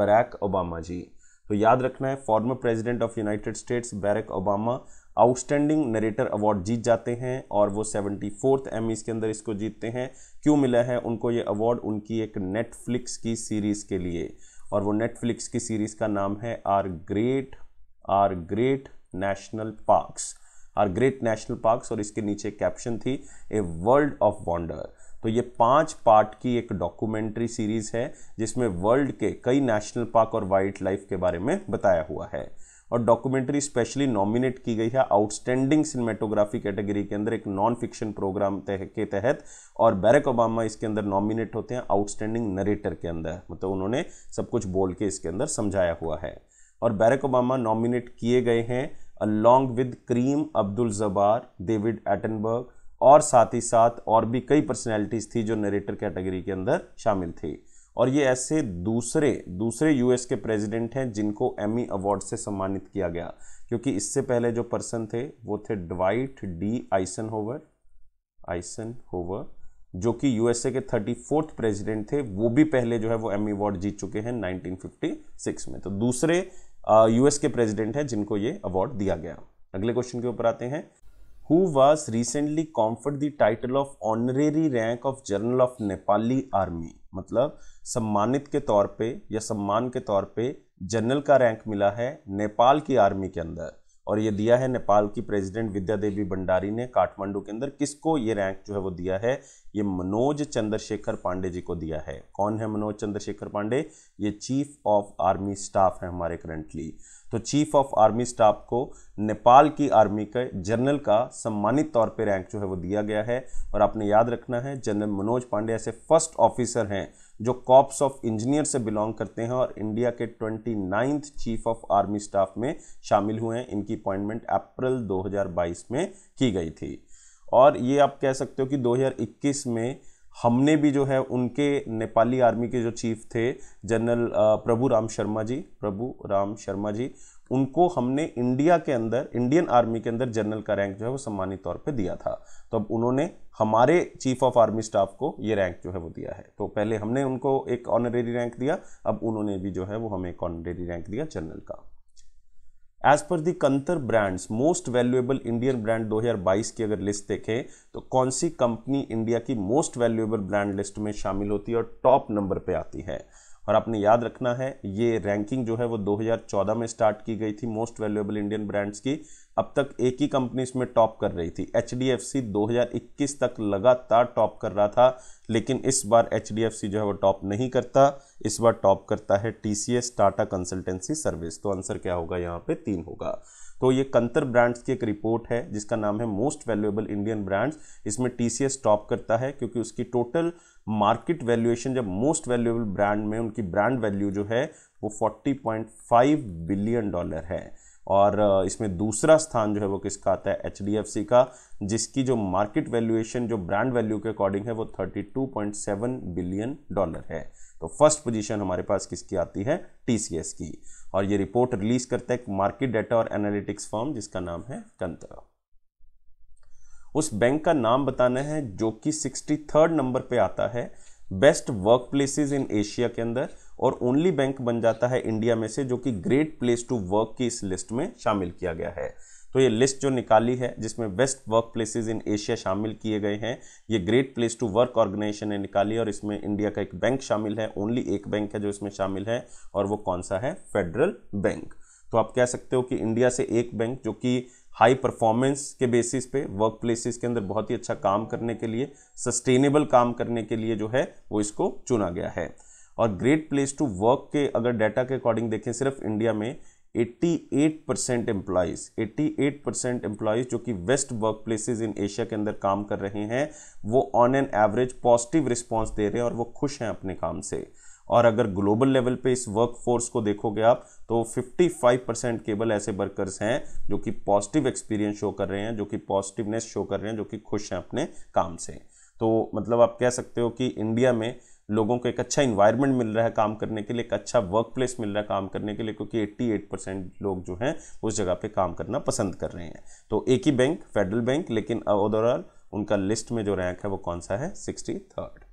Barack Obama ji तो याद रखना है former president of United States Barack Obama outstanding narrator award जीत जाते हैं और वो सेवेंटी फोर्थ एम के अंदर इसको जीतते हैं क्यों मिला है उनको ये अवार्ड उनकी एक नेटफ्लिक्स की सीरीज़ के लिए और वो नेटफ्लिक्स की सीरीज़ का नाम है our great our great national parks our great national parks और इसके नीचे कैप्शन थी ए वर्ल्ड ऑफ वॉन्डर तो ये पांच पार्ट की एक डॉक्यूमेंट्री सीरीज है जिसमें वर्ल्ड के कई नेशनल पार्क और वाइल्ड लाइफ के बारे में बताया हुआ है और डॉक्यूमेंट्री स्पेशली नॉमिनेट की गई है आउटस्टैंडिंग सिनेमेटोग्राफी कैटेगरी के अंदर एक नॉन फिक्शन प्रोग्राम तह, के तहत और बैरक ओबामा इसके अंदर नॉमिनेट होते हैं आउटस्टैंडिंग नरेटर के अंदर मतलब उन्होंने सब कुछ बोल के इसके अंदर समझाया हुआ है और बैरक ओबामा नॉमिनेट किए गए हैं अलॉन्ग विद करीम अब्दुल जबार डेविड एटनबर्ग और साथ ही साथ और भी कई पर्सनैलिटीज़ थी जो नरेटर कैटेगरी के अंदर शामिल थी और ये ऐसे दूसरे दूसरे यूएस के प्रेसिडेंट हैं जिनको एमी अवार्ड से सम्मानित किया गया क्योंकि इससे पहले जो पर्सन थे वो थे Dwight D Eisenhower Eisenhower जो कि यूएसए के थर्टी फोर्थ प्रेजिडेंट थे वो भी पहले जो है वो एमी अवार्ड जीत चुके हैं 1956 में तो दूसरे यूएस uh, के प्रेजिडेंट हैं जिनको ये अवार्ड दिया गया अगले क्वेश्चन के ऊपर आते हैं who was recently conferred the title of honorary rank of general of Nepali army मतलब सम्मानित के तौर पे या सम्मान के तौर पे जनरल का रैंक मिला है नेपाल की आर्मी के अंदर और ये दिया है नेपाल की प्रेसिडेंट विद्या देवी भंडारी ने काठमांडू के अंदर किसको ये रैंक जो है वो दिया है ये मनोज चंद्रशेखर पांडे जी को दिया है कौन है मनोज चंद्रशेखर पांडे ये चीफ ऑफ आर्मी स्टाफ है हमारे करंटली तो चीफ ऑफ आर्मी स्टाफ को नेपाल की आर्मी के जनरल का सम्मानित तौर पर रैंक जो है वो दिया गया है और आपने याद रखना है जनरल मनोज पांडे ऐसे फर्स्ट ऑफिसर हैं जो कॉप्स ऑफ इंजीनियर से बिलोंग करते हैं और इंडिया के twenty ninth chief of army staff में शामिल हुए हैं इनकी अपॉइंटमेंट अप्रैल 2022 में की गई थी और ये आप कह सकते हो कि 2021 में हमने भी जो है उनके नेपाली आर्मी के जो चीफ थे जनरल प्रभु राम शर्मा जी प्रभु राम शर्मा जी उनको हमने इंडिया के अंदर इंडियन आर्मी के अंदर जनरल का रैंक जो है वो सम्मानित तौर पे दिया था तो अब उन्होंने हमारे चीफ ऑफ आर्मी स्टाफ को ये रैंक जो है वो दिया है तो पहले हमने उनको एक ऑनरेरी रैंक दिया अब उन्होंने भी जो है वो हमें एक ऑनरेरी रैंक दिया जनरल का as per the Kantar brands most valuable Indian brand 2022 की अगर लिस्ट देखें तो कौन सी कंपनी इंडिया की मोस्ट वैल्यूएबल ब्रांड लिस्ट में शामिल होती है और टॉप नंबर पे आती है और आपने याद रखना है ये रैंकिंग जो है वो 2014 में स्टार्ट की गई थी मोस्ट वैल्यूएबल इंडियन ब्रांड्स की अब तक एक ही कंपनी इसमें टॉप कर रही थी एच 2021 तक लगातार टॉप कर रहा था लेकिन इस बार एच जो है वो टॉप नहीं करता इस बार टॉप करता है टी टाटा कंसल्टेंसी सर्विस तो आंसर क्या होगा यहाँ पे तीन होगा तो ये कंतर ब्रांड्स की एक रिपोर्ट है जिसका नाम है मोस्ट वैल्यूएबल इंडियन ब्रांड्स इसमें टी टॉप करता है क्योंकि उसकी टोटल मार्केट वैल्यूएशन जब मोस्ट वैल्यूएबल ब्रांड में उनकी ब्रांड वैल्यू जो है वो 40.5 बिलियन डॉलर है और इसमें दूसरा स्थान जो है वो किसका आता है एच का जिसकी जो मार्केट वैल्यूएशन जो ब्रांड वैल्यू के अकॉर्डिंग है वो सेवन बिलियन डॉलर है तो फर्स्ट पोजीशन हमारे पास किसकी आती है टीसीएस की और ये रिपोर्ट रिलीज करता है मार्केट डेटा और एनालिटिक्स फॉर्म जिसका नाम है कंतरा उस बैंक का नाम बताना है जो कि सिक्सटी थर्ड नंबर पर आता है best work places in Asia के अंदर और ओनली बैंक बन जाता है इंडिया में से जो कि ग्रेट प्लेस टू वर्क की इस लिस्ट में शामिल किया गया है तो ये लिस्ट जो निकाली है जिसमें best work places in Asia शामिल किए गए हैं ये great place to work organisation ने निकाली और इसमें इंडिया का एक बैंक शामिल है ओनली एक बैंक है जो इसमें शामिल है और वो कौन सा है फेडरल बैंक तो आप कह सकते हो कि इंडिया से एक बैंक जो कि हाई परफॉर्मेंस के बेसिस पे वर्क प्लेसेस के अंदर बहुत ही अच्छा काम करने के लिए सस्टेनेबल काम करने के लिए जो है वो इसको चुना गया है और ग्रेट प्लेस टू वर्क के अगर डाटा के अकॉर्डिंग देखें सिर्फ इंडिया में 88 परसेंट एम्प्लॉयज़ 88 परसेंट एम्प्लॉयज़ जो कि west work places in Asia के अंदर काम कर रहे हैं वो on an average positive response दे रहे हैं और वो खुश हैं अपने काम से और अगर ग्लोबल लेवल पे इस वर्क फोर्स को देखोगे आप तो 55 परसेंट केवल ऐसे वर्कर्स हैं जो कि पॉजिटिव एक्सपीरियंस शो कर रहे हैं जो कि पॉजिटिवनेस शो कर रहे हैं जो कि खुश हैं अपने काम से तो मतलब आप कह सकते हो कि इंडिया में लोगों को एक अच्छा इन्वायरमेंट मिल रहा है काम करने के लिए एक अच्छा वर्क प्लेस मिल रहा है काम करने के लिए क्योंकि 88 परसेंट लोग जो हैं उस जगह पे काम करना पसंद कर रहे हैं तो एक ही बैंक फेडरल बैंक लेकिन ओवरऑल उनका लिस्ट में जो रैंक है वो कौन सा है sixty third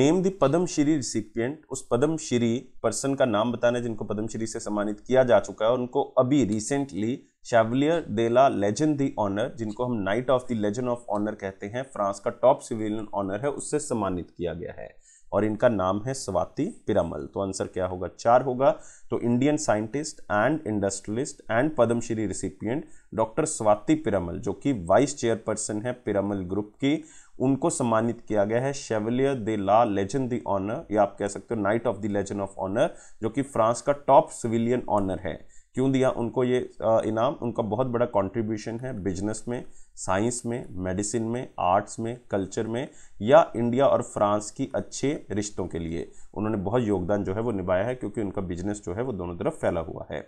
name the Padmashri recipient उस पद्मश्री श्री पर्सन का नाम बताना जिनको पद्मश्री से सम्मानित किया जा चुका है और उनको अभी recently chevalier de la legend de honour जिनको हम knight of the legend of honour कहते हैं फ्रांस का टॉप सिविलियन ऑनर है उससे सम्मानित किया गया है और इनका नाम है स्वाति पिरामल तो आंसर क्या होगा चार होगा तो Indian scientist and industrialist and Padmashri recipient doctor Swati Piramal जो कि वाइस चेयरपर्सन है पिरामल ग्रुप की उनको सम्मानित किया गया है शेवलियर de la legend de honour या आप कह सकते हो knight of the legend of honour जो कि फ्रांस का टॉप सिविलियन ऑनर है क्यों दिया उनको ये इनाम उनका बहुत बड़ा कंट्रीब्यूशन है बिजनेस में साइंस में मेडिसिन में आर्ट्स में कल्चर में या इंडिया और फ्रांस की अच्छे रिश्तों के लिए उन्होंने बहुत योगदान जो है वो निभाया है क्योंकि उनका बिजनेस जो है वो दोनों तरफ फैला हुआ है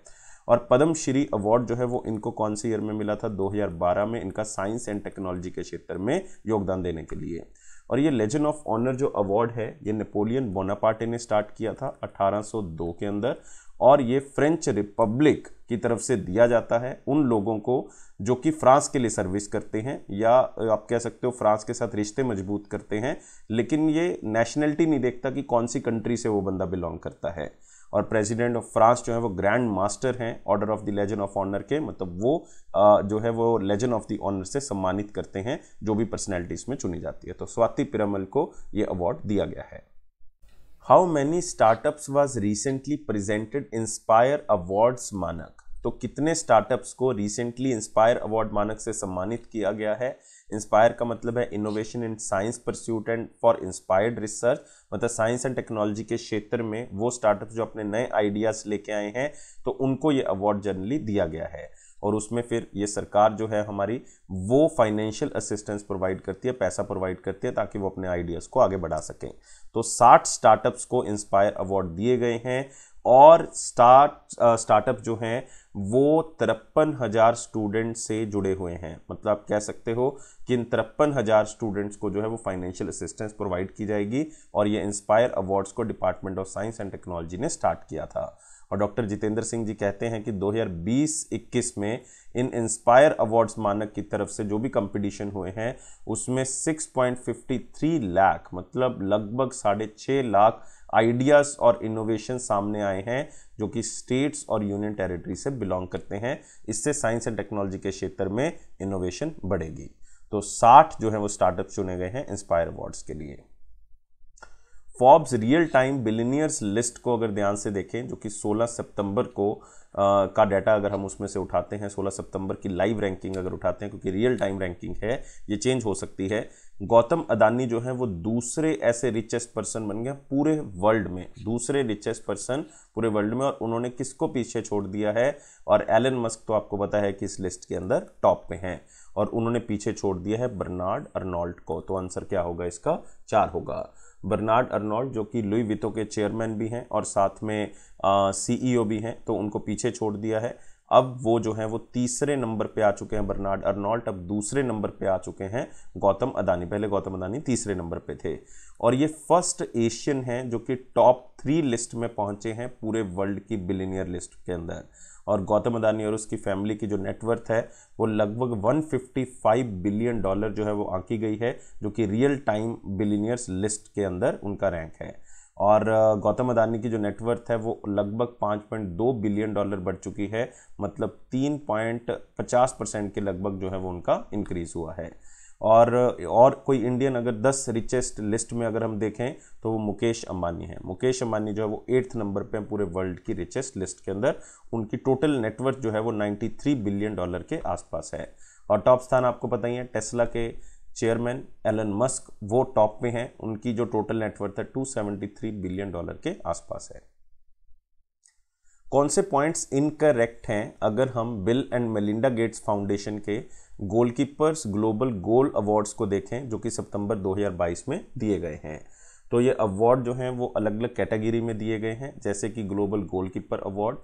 और पद्मश्री अवार्ड जो है वो इनको कौन से ईयर में मिला था 2012 में इनका साइंस एंड टेक्नोलॉजी के क्षेत्र में योगदान देने के लिए और ये लेजेंड ऑफ ऑनर जो अवार्ड है ये नेपोलियन बोनापार्टे ने स्टार्ट किया था 1802 के अंदर और ये फ्रेंच रिपब्लिक की तरफ से दिया जाता है उन लोगों को जो कि फ्रांस के लिए सर्विस करते हैं या आप कह सकते हो फ्रांस के साथ रिश्ते मजबूत करते हैं लेकिन ये नेशनलिटी नहीं देखता कि कौन सी कंट्री से वो बंदा बिलोंग करता है और प्रेसिडेंट ऑफ फ्रांस जो है वो ग्रैंड मास्टर हैं order of the legend of honour के मतलब वो जो है वो लेजेंड ऑफ द ऑनर से सम्मानित करते हैं जो भी पर्सनैलिटीज़ में चुनी जाती है तो स्वाति पिरामल को ये अवार्ड दिया गया है how many startups was recently presented inspire awards मानक तो कितने स्टार्टअप्स को रिसेंटली इंस्पायर अवार्ड मानक से सम्मानित किया गया है इंस्पायर का मतलब है innovation in science pursuit and for inspired research मतलब साइंस एंड टेक्नोलॉजी के क्षेत्र में वो स्टार्टअप जो अपने नए आइडियाज़ लेके आए हैं तो उनको ये अवार्ड जनरली दिया गया है और उसमें फिर ये सरकार जो है हमारी वो फाइनेंशियल असिस्टेंस प्रोवाइड करती है पैसा प्रोवाइड करती है ताकि वो अपने आइडियाज़ को आगे बढ़ा सकें तो साठ स्टार्टअप्स को इंस्पायर अवार्ड दिए गए हैं और स्टार्ट स्टार्टअप जो हैं वो तिरपन हज़ार स्टूडेंट से जुड़े हुए हैं मतलब आप कह सकते हो कि इन तिरपन हज़ार स्टूडेंट्स को जो है वो फाइनेंशियल असिस्टेंस प्रोवाइड की जाएगी और ये इंस्पायर अवार्ड्स को department of science and technology ने स्टार्ट किया था और डॉक्टर जितेंद्र सिंह जी कहते हैं कि 2020-21 में इन इंस्पायर अवार्ड्स मानक की तरफ से जो भी कंपटीशन हुए हैं उसमें 6.53 लाख मतलब लगभग साढ़े छः लाख आइडियाज़ और इनोवेशन सामने आए हैं जो कि स्टेट्स और यूनियन टेरिटरी से बिलोंग करते हैं इससे साइंस एंड टेक्नोलॉजी के क्षेत्र में इनोवेशन बढ़ेगी तो 60 जो है वो स्टार्टअप चुने गए हैं इंस्पायर अवार्ड्स के लिए Forbes real time billionaires list को अगर ध्यान से देखें जो कि 16 सितंबर को का डाटा अगर हम उसमें से उठाते हैं 16 सितंबर की लाइव रैंकिंग अगर उठाते हैं क्योंकि रियल टाइम रैंकिंग है ये चेंज हो सकती है गौतम अदानी जो है वो दूसरे ऐसे रिचेस्ट पर्सन बन गए पूरे वर्ल्ड में दूसरे रिचेस्ट पर्सन पूरे वर्ल्ड में और उन्होंने किसको पीछे छोड़ दिया है और एलन मस्क तो आपको पता है कि इस लिस्ट के अंदर टॉप पे हैं और उन्होंने पीछे छोड़ दिया है बर्नार्ड अर्नॉल्ड को तो आंसर क्या होगा इसका चार होगा बर्नार्ड अर्नॉल्ड जो कि लुई वितो के चेयरमैन भी हैं और साथ में सीईओ e भी हैं तो उनको पीछे छोड़ दिया है अब वो जो है वो तीसरे नंबर पे आ चुके हैं बर्नार्ड अर्नॉल्ट अब दूसरे नंबर पे आ चुके हैं गौतम अदानी पहले गौतम अदानी तीसरे नंबर पे थे और ये फर्स्ट एशियन हैं जो कि टॉप थ्री लिस्ट में पहुंचे हैं पूरे वर्ल्ड की बिलीनियर लिस्ट के अंदर और गौतम अदानी और उसकी फैमिली की जो नेटवर्थ है वो लगभग 155 बिलियन डॉलर जो है वो आंकी गई है जो कि रियल टाइम बिलीनियर्स लिस्ट के अंदर उनका रैंक है और गौतम अदानी की जो नेटवर्थ है वो लगभग पाँच पॉइंट दो बिलियन डॉलर बढ़ चुकी है मतलब तीन पॉइंट पचास परसेंट के लगभग जो है वो उनका इंक्रीज हुआ है और और कोई इंडियन अगर दस रिचेस्ट लिस्ट में अगर हम देखें तो वो मुकेश अंबानी है मुकेश अंबानी जो है वो एट्थ नंबर पे हैं पूरे वर्ल्ड की रिचेस्ट लिस्ट के अंदर उनकी टोटल नेटवर्थ जो है वो 93 बिलियन डॉलर के आसपास है और टॉप स्थान आपको पता ही है टेस्ला के चेयरमैन एलन मस्क वो टॉप में हैं उनकी जो टोटल नेटवर्थ है 273 बिलियन डॉलर के आसपास है कौन से पॉइंट्स इनकरेक्ट हैं अगर हम Bill and Melinda Gates foundation के गोलकीपर्स ग्लोबल गोल अवार्ड्स को देखें जो कि सितंबर 2022 में दिए गए हैं तो ये अवार्ड जो हैं वो अलग अलग कैटेगरी में दिए गए हैं जैसे कि ग्लोबल गोलकीपर अवार्ड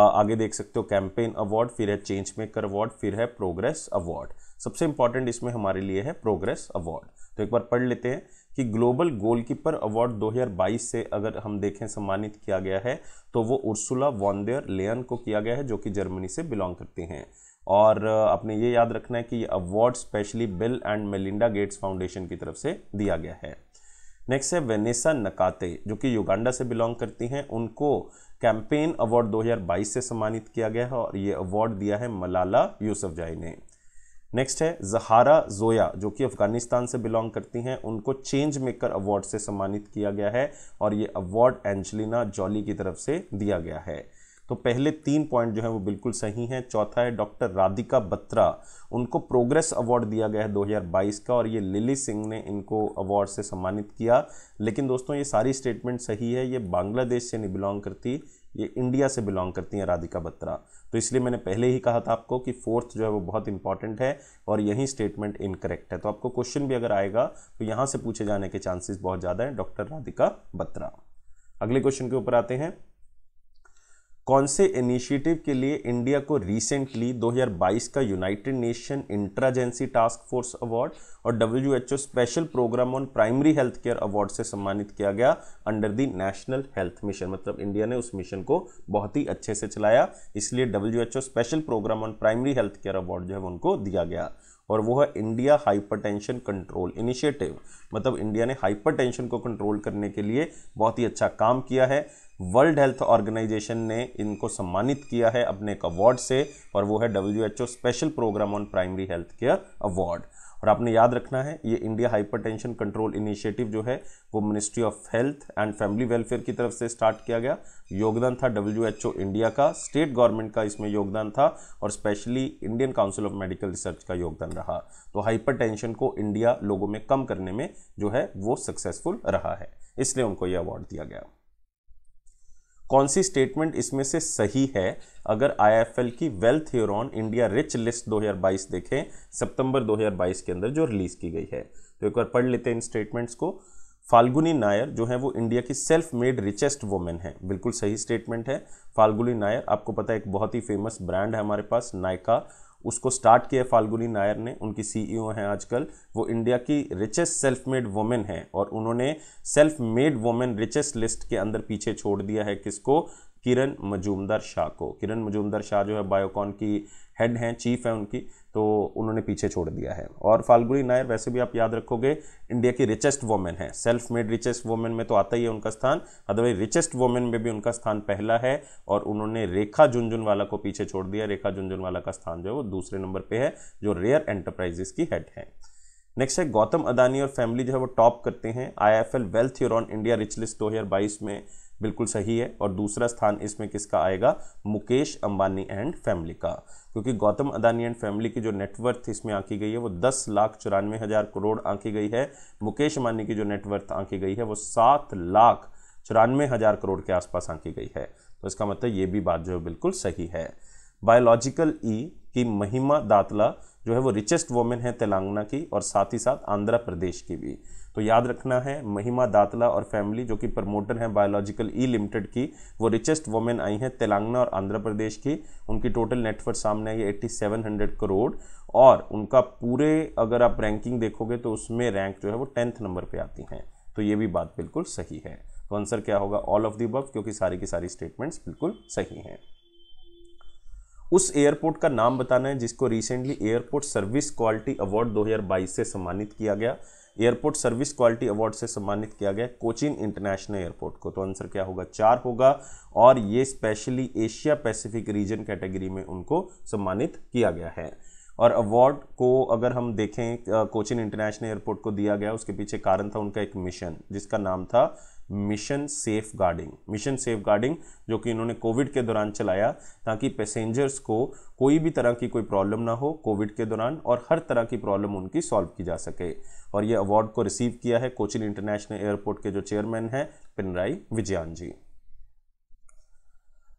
आगे देख सकते हो कैंपेन अवार्ड फिर है चेंज मेकर अवार्ड फिर है प्रोग्रेस अवार्ड सबसे इंपॉर्टेंट इसमें हमारे लिए है प्रोग्रेस अवार्ड तो एक बार पढ़ लेते हैं कि ग्लोबल गोलकीपर अवार्ड 2022 से अगर हम देखें सम्मानित किया गया है तो वो उर्सुला वॉन्देर लेन को किया गया है जो कि जर्मनी से बिलोंग करते हैं और आपने ये याद रखना है कि ये award specially Bill and Melinda Gates foundation की तरफ से दिया गया है नेक्स्ट है वेनेसा नकाते जो कि युगांडा से बिलोंग करती हैं उनको कैंपेन अवार्ड 2022 से सम्मानित किया गया है और ये अवार्ड दिया है मलाला जाई ने नेक्स्ट है जहारा जोया जो कि अफगानिस्तान से बिलोंग करती हैं उनको चेंज मेकर अवार्ड से सम्मानित किया गया है और ये अवार्ड एंजलिना जॉली की तरफ से दिया गया है तो पहले तीन पॉइंट जो है वो बिल्कुल सही हैं चौथा है डॉक्टर राधिका बत्रा उनको प्रोग्रेस अवार्ड दिया गया है 2022 का और ये लिली सिंह ने इनको अवार्ड से सम्मानित किया लेकिन दोस्तों ये सारी स्टेटमेंट सही है ये बांग्लादेश से नहीं बिलोंग करती ये इंडिया से बिलोंग करती हैं राधिका बत्रा तो इसलिए मैंने पहले ही कहा था आपको कि फोर्थ जो है वो बहुत इंपॉर्टेंट है और यही स्टेटमेंट इनकरेक्ट है तो आपको क्वेश्चन भी अगर आएगा तो यहाँ से पूछे जाने के चांसेस बहुत ज़्यादा हैं डॉक्टर राधिका बत्रा अगले क्वेश्चन के ऊपर आते हैं कौन से इनिशिएटिव के लिए इंडिया को रिसेंटली 2022 का United Nation interagency task force award और W special programme on primary health care award से सम्मानित किया गया under the national health mission मतलब इंडिया ने उस मिशन को बहुत ही अच्छे से चलाया इसलिए W special programme on primary health care award जो है उनको दिया गया और वो है इंडिया हाइपरटेंशन कंट्रोल इनिशिएटिव मतलब इंडिया ने हाइपरटेंशन को कंट्रोल करने के लिए बहुत ही अच्छा काम किया है वर्ल्ड हेल्थ ऑर्गेनाइजेशन ने इनको सम्मानित किया है अपने एक अवार्ड से और वो है W special programme on primary health care award और आपने याद रखना है ये इंडिया हाइपरटेंशन कंट्रोल इनिशिएटिव जो है वो ministry of health and family welfare की तरफ से स्टार्ट किया गया योगदान था डब्ल्यू इंडिया का स्टेट गवर्नमेंट का इसमें योगदान था और specially Indian council of medical research का योगदान रहा तो टेंशन को इंडिया लोगों में कम करने में जो है वो सक्सेसफुल रहा है इसलिए उनको ये अवार्ड दिया गया कौन सी स्टेटमेंट इसमें से सही है अगर आईएफएल की wealth Hurun India rich list 2022 देखें सितंबर 2022 के अंदर जो रिलीज की गई है तो एक बार पढ़ लेते हैं इन स्टेटमेंट्स को फाल्गुनी नायर जो है वो इंडिया की सेल्फ मेड रिचेस्ट वुमेन है बिल्कुल सही स्टेटमेंट है फाल्गुनी नायर आपको पता है एक बहुत ही फेमस ब्रांड है हमारे पास नायका उसको स्टार्ट किया फाल्गुनी नायर ने उनकी सीईओ e हैं आजकल वो इंडिया की रिचेस्ट सेल्फ मेड वुमेन हैं और उन्होंने self made women richest list के अंदर पीछे छोड़ दिया है किसको किरण मजूमदार शाह को किरण मजूमदार शाह जो है बायोकॉन की हेड हैं चीफ हैं उनकी तो उन्होंने पीछे छोड़ दिया है और फाल्गुनी नायर वैसे भी आप याद रखोगे इंडिया की रिचेस्ट वोमेन है सेल्फ मेड रिचेस्ट वोमेन में तो आता ही है उनका स्थान अदरवाइज रिचेस्ट वोमेन में भी उनका स्थान पहला है और उन्होंने रेखा झुंझुनवाला को पीछे छोड़ दिया रेखा झुंझुनवाला का स्थान जो है वो दूसरे नंबर पर है जो रेयर एंटरप्राइजेस की हेड है नेक्स्ट है गौतम अदानी और फैमिली जो है वो टॉप करते हैं I F L wealth Hurun India rich list दो में बिल्कुल सही है और दूसरा स्थान इसमें किसका आएगा मुकेश अंबानी एंड फैमिली का क्योंकि गौतम अदानी एंड फैमिली की जो नेटवर्थ इसमें आंकी गई है वो दस लाख चौरानवे हज़ार करोड़ आंकी गई है मुकेश अंबानी की जो नेटवर्थ आंकी गई है वो सात लाख चौरानवे हज़ार करोड़ के आसपास आंकी गई है तो इसका मतलब ये भी बात जो है बिल्कुल सही है बायोलॉजिकल ई e की महिमा दातला जो है वो रिचेस्ट वोमेन है तेलंगाना की और साथ ही साथ आंध्र प्रदेश की भी तो याद रखना है महिमा दातला और फैमिली जो कि प्रमोटर हैं बायोलॉजिकल ई लिमिटेड की वो रिचेस्ट वोमेन आई हैं तेलंगाना और आंध्र प्रदेश की उनकी टोटल नेटवर्क सामने आई है एट्टी सेवन हंड्रेड करोड़ और उनका पूरे अगर आप रैंकिंग देखोगे तो उसमें रैंक जो है वो टेंथ नंबर पर आती हैं तो ये भी बात बिल्कुल सही है तो आंसर क्या होगा ऑल ऑफ दी बफ क्योंकि सारी की सारी स्टेटमेंट्स बिल्कुल सही हैं उस एयरपोर्ट का नाम बताना है जिसको recently airport service quality award 2022 से सम्मानित किया गया एयरपोर्ट सर्विस क्वालिटी अवार्ड से सम्मानित किया गया कोचिन इंटरनेशनल एयरपोर्ट को तो आंसर क्या होगा चार होगा और ये specially Asia Pacific region category में उनको सम्मानित किया गया है और अवार्ड को अगर हम देखें कोचिन इंटरनेशनल एयरपोर्ट को दिया गया उसके पीछे कारण था उनका एक मिशन जिसका नाम था mission safeguarding mission safeguarding जो कि इन्होंने कोविड के दौरान चलाया ताकि पैसेंजर्स को कोई भी तरह की कोई प्रॉब्लम ना हो कोविड के दौरान और हर तरह की प्रॉब्लम उनकी सॉल्व की जा सके और ये अवार्ड को रिसीव किया है कोचिन इंटरनेशनल एयरपोर्ट के जो चेयरमैन हैं Pinarayi Vijayan ji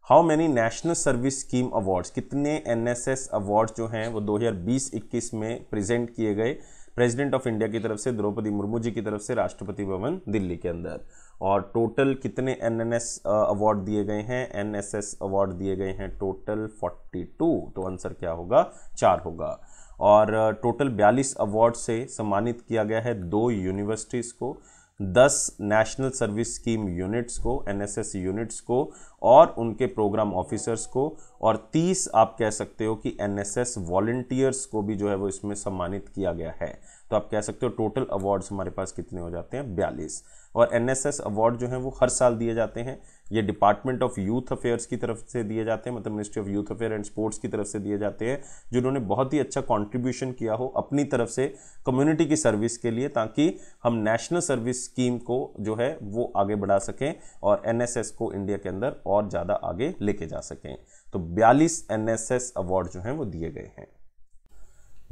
how many national service scheme awards कितने एन एस एस अवार्ड्स जो हैं वो दो हजार बीस इक्कीस में प्रेजेंट किए गए प्रेजिडेंट ऑफ इंडिया की तरफ से द्रौपदी मुर्मू जी की तरफ से राष्ट्रपति भवन दिल्ली के अंदर और टोटल कितने एन एन एस अवार्ड दिए गए हैं एन एस एस अवार्ड दिए गए हैं टोटल फोर्टी टू तो आंसर क्या होगा चार होगा और टोटल बयालीस अवार्ड से सम्मानित किया गया है दो यूनिवर्सिटीज़ को दस नेशनल सर्विस स्कीम यूनिट्स को एनएसएस यूनिट्स को और उनके प्रोग्राम ऑफिसर्स को और तीस आप कह सकते हो कि एनएसएस वॉल्टियर्स को भी जो है वो इसमें सम्मानित किया गया है तो आप कह सकते हो टोटल अवार्ड्स हमारे पास कितने हो जाते हैं बयालीस और एन अवार्ड जो हैं वो हर साल दिए जाते हैं ये डिपार्टमेंट ऑफ यूथ अफेयर्स की तरफ से दिए जाते हैं मतलब ministry of youth affair and sports की तरफ से दिए जाते हैं जिन्होंने बहुत ही अच्छा कॉन्ट्रीब्यूशन किया हो अपनी तरफ से कम्युनिटी की सर्विस के लिए ताकि हम नेशनल सर्विस स्कीम को जो है वो आगे बढ़ा सकें और एन को इंडिया के अंदर और ज़्यादा आगे लेके जा सकें तो बयालीस एन अवार्ड जो हैं वो दिए गए हैं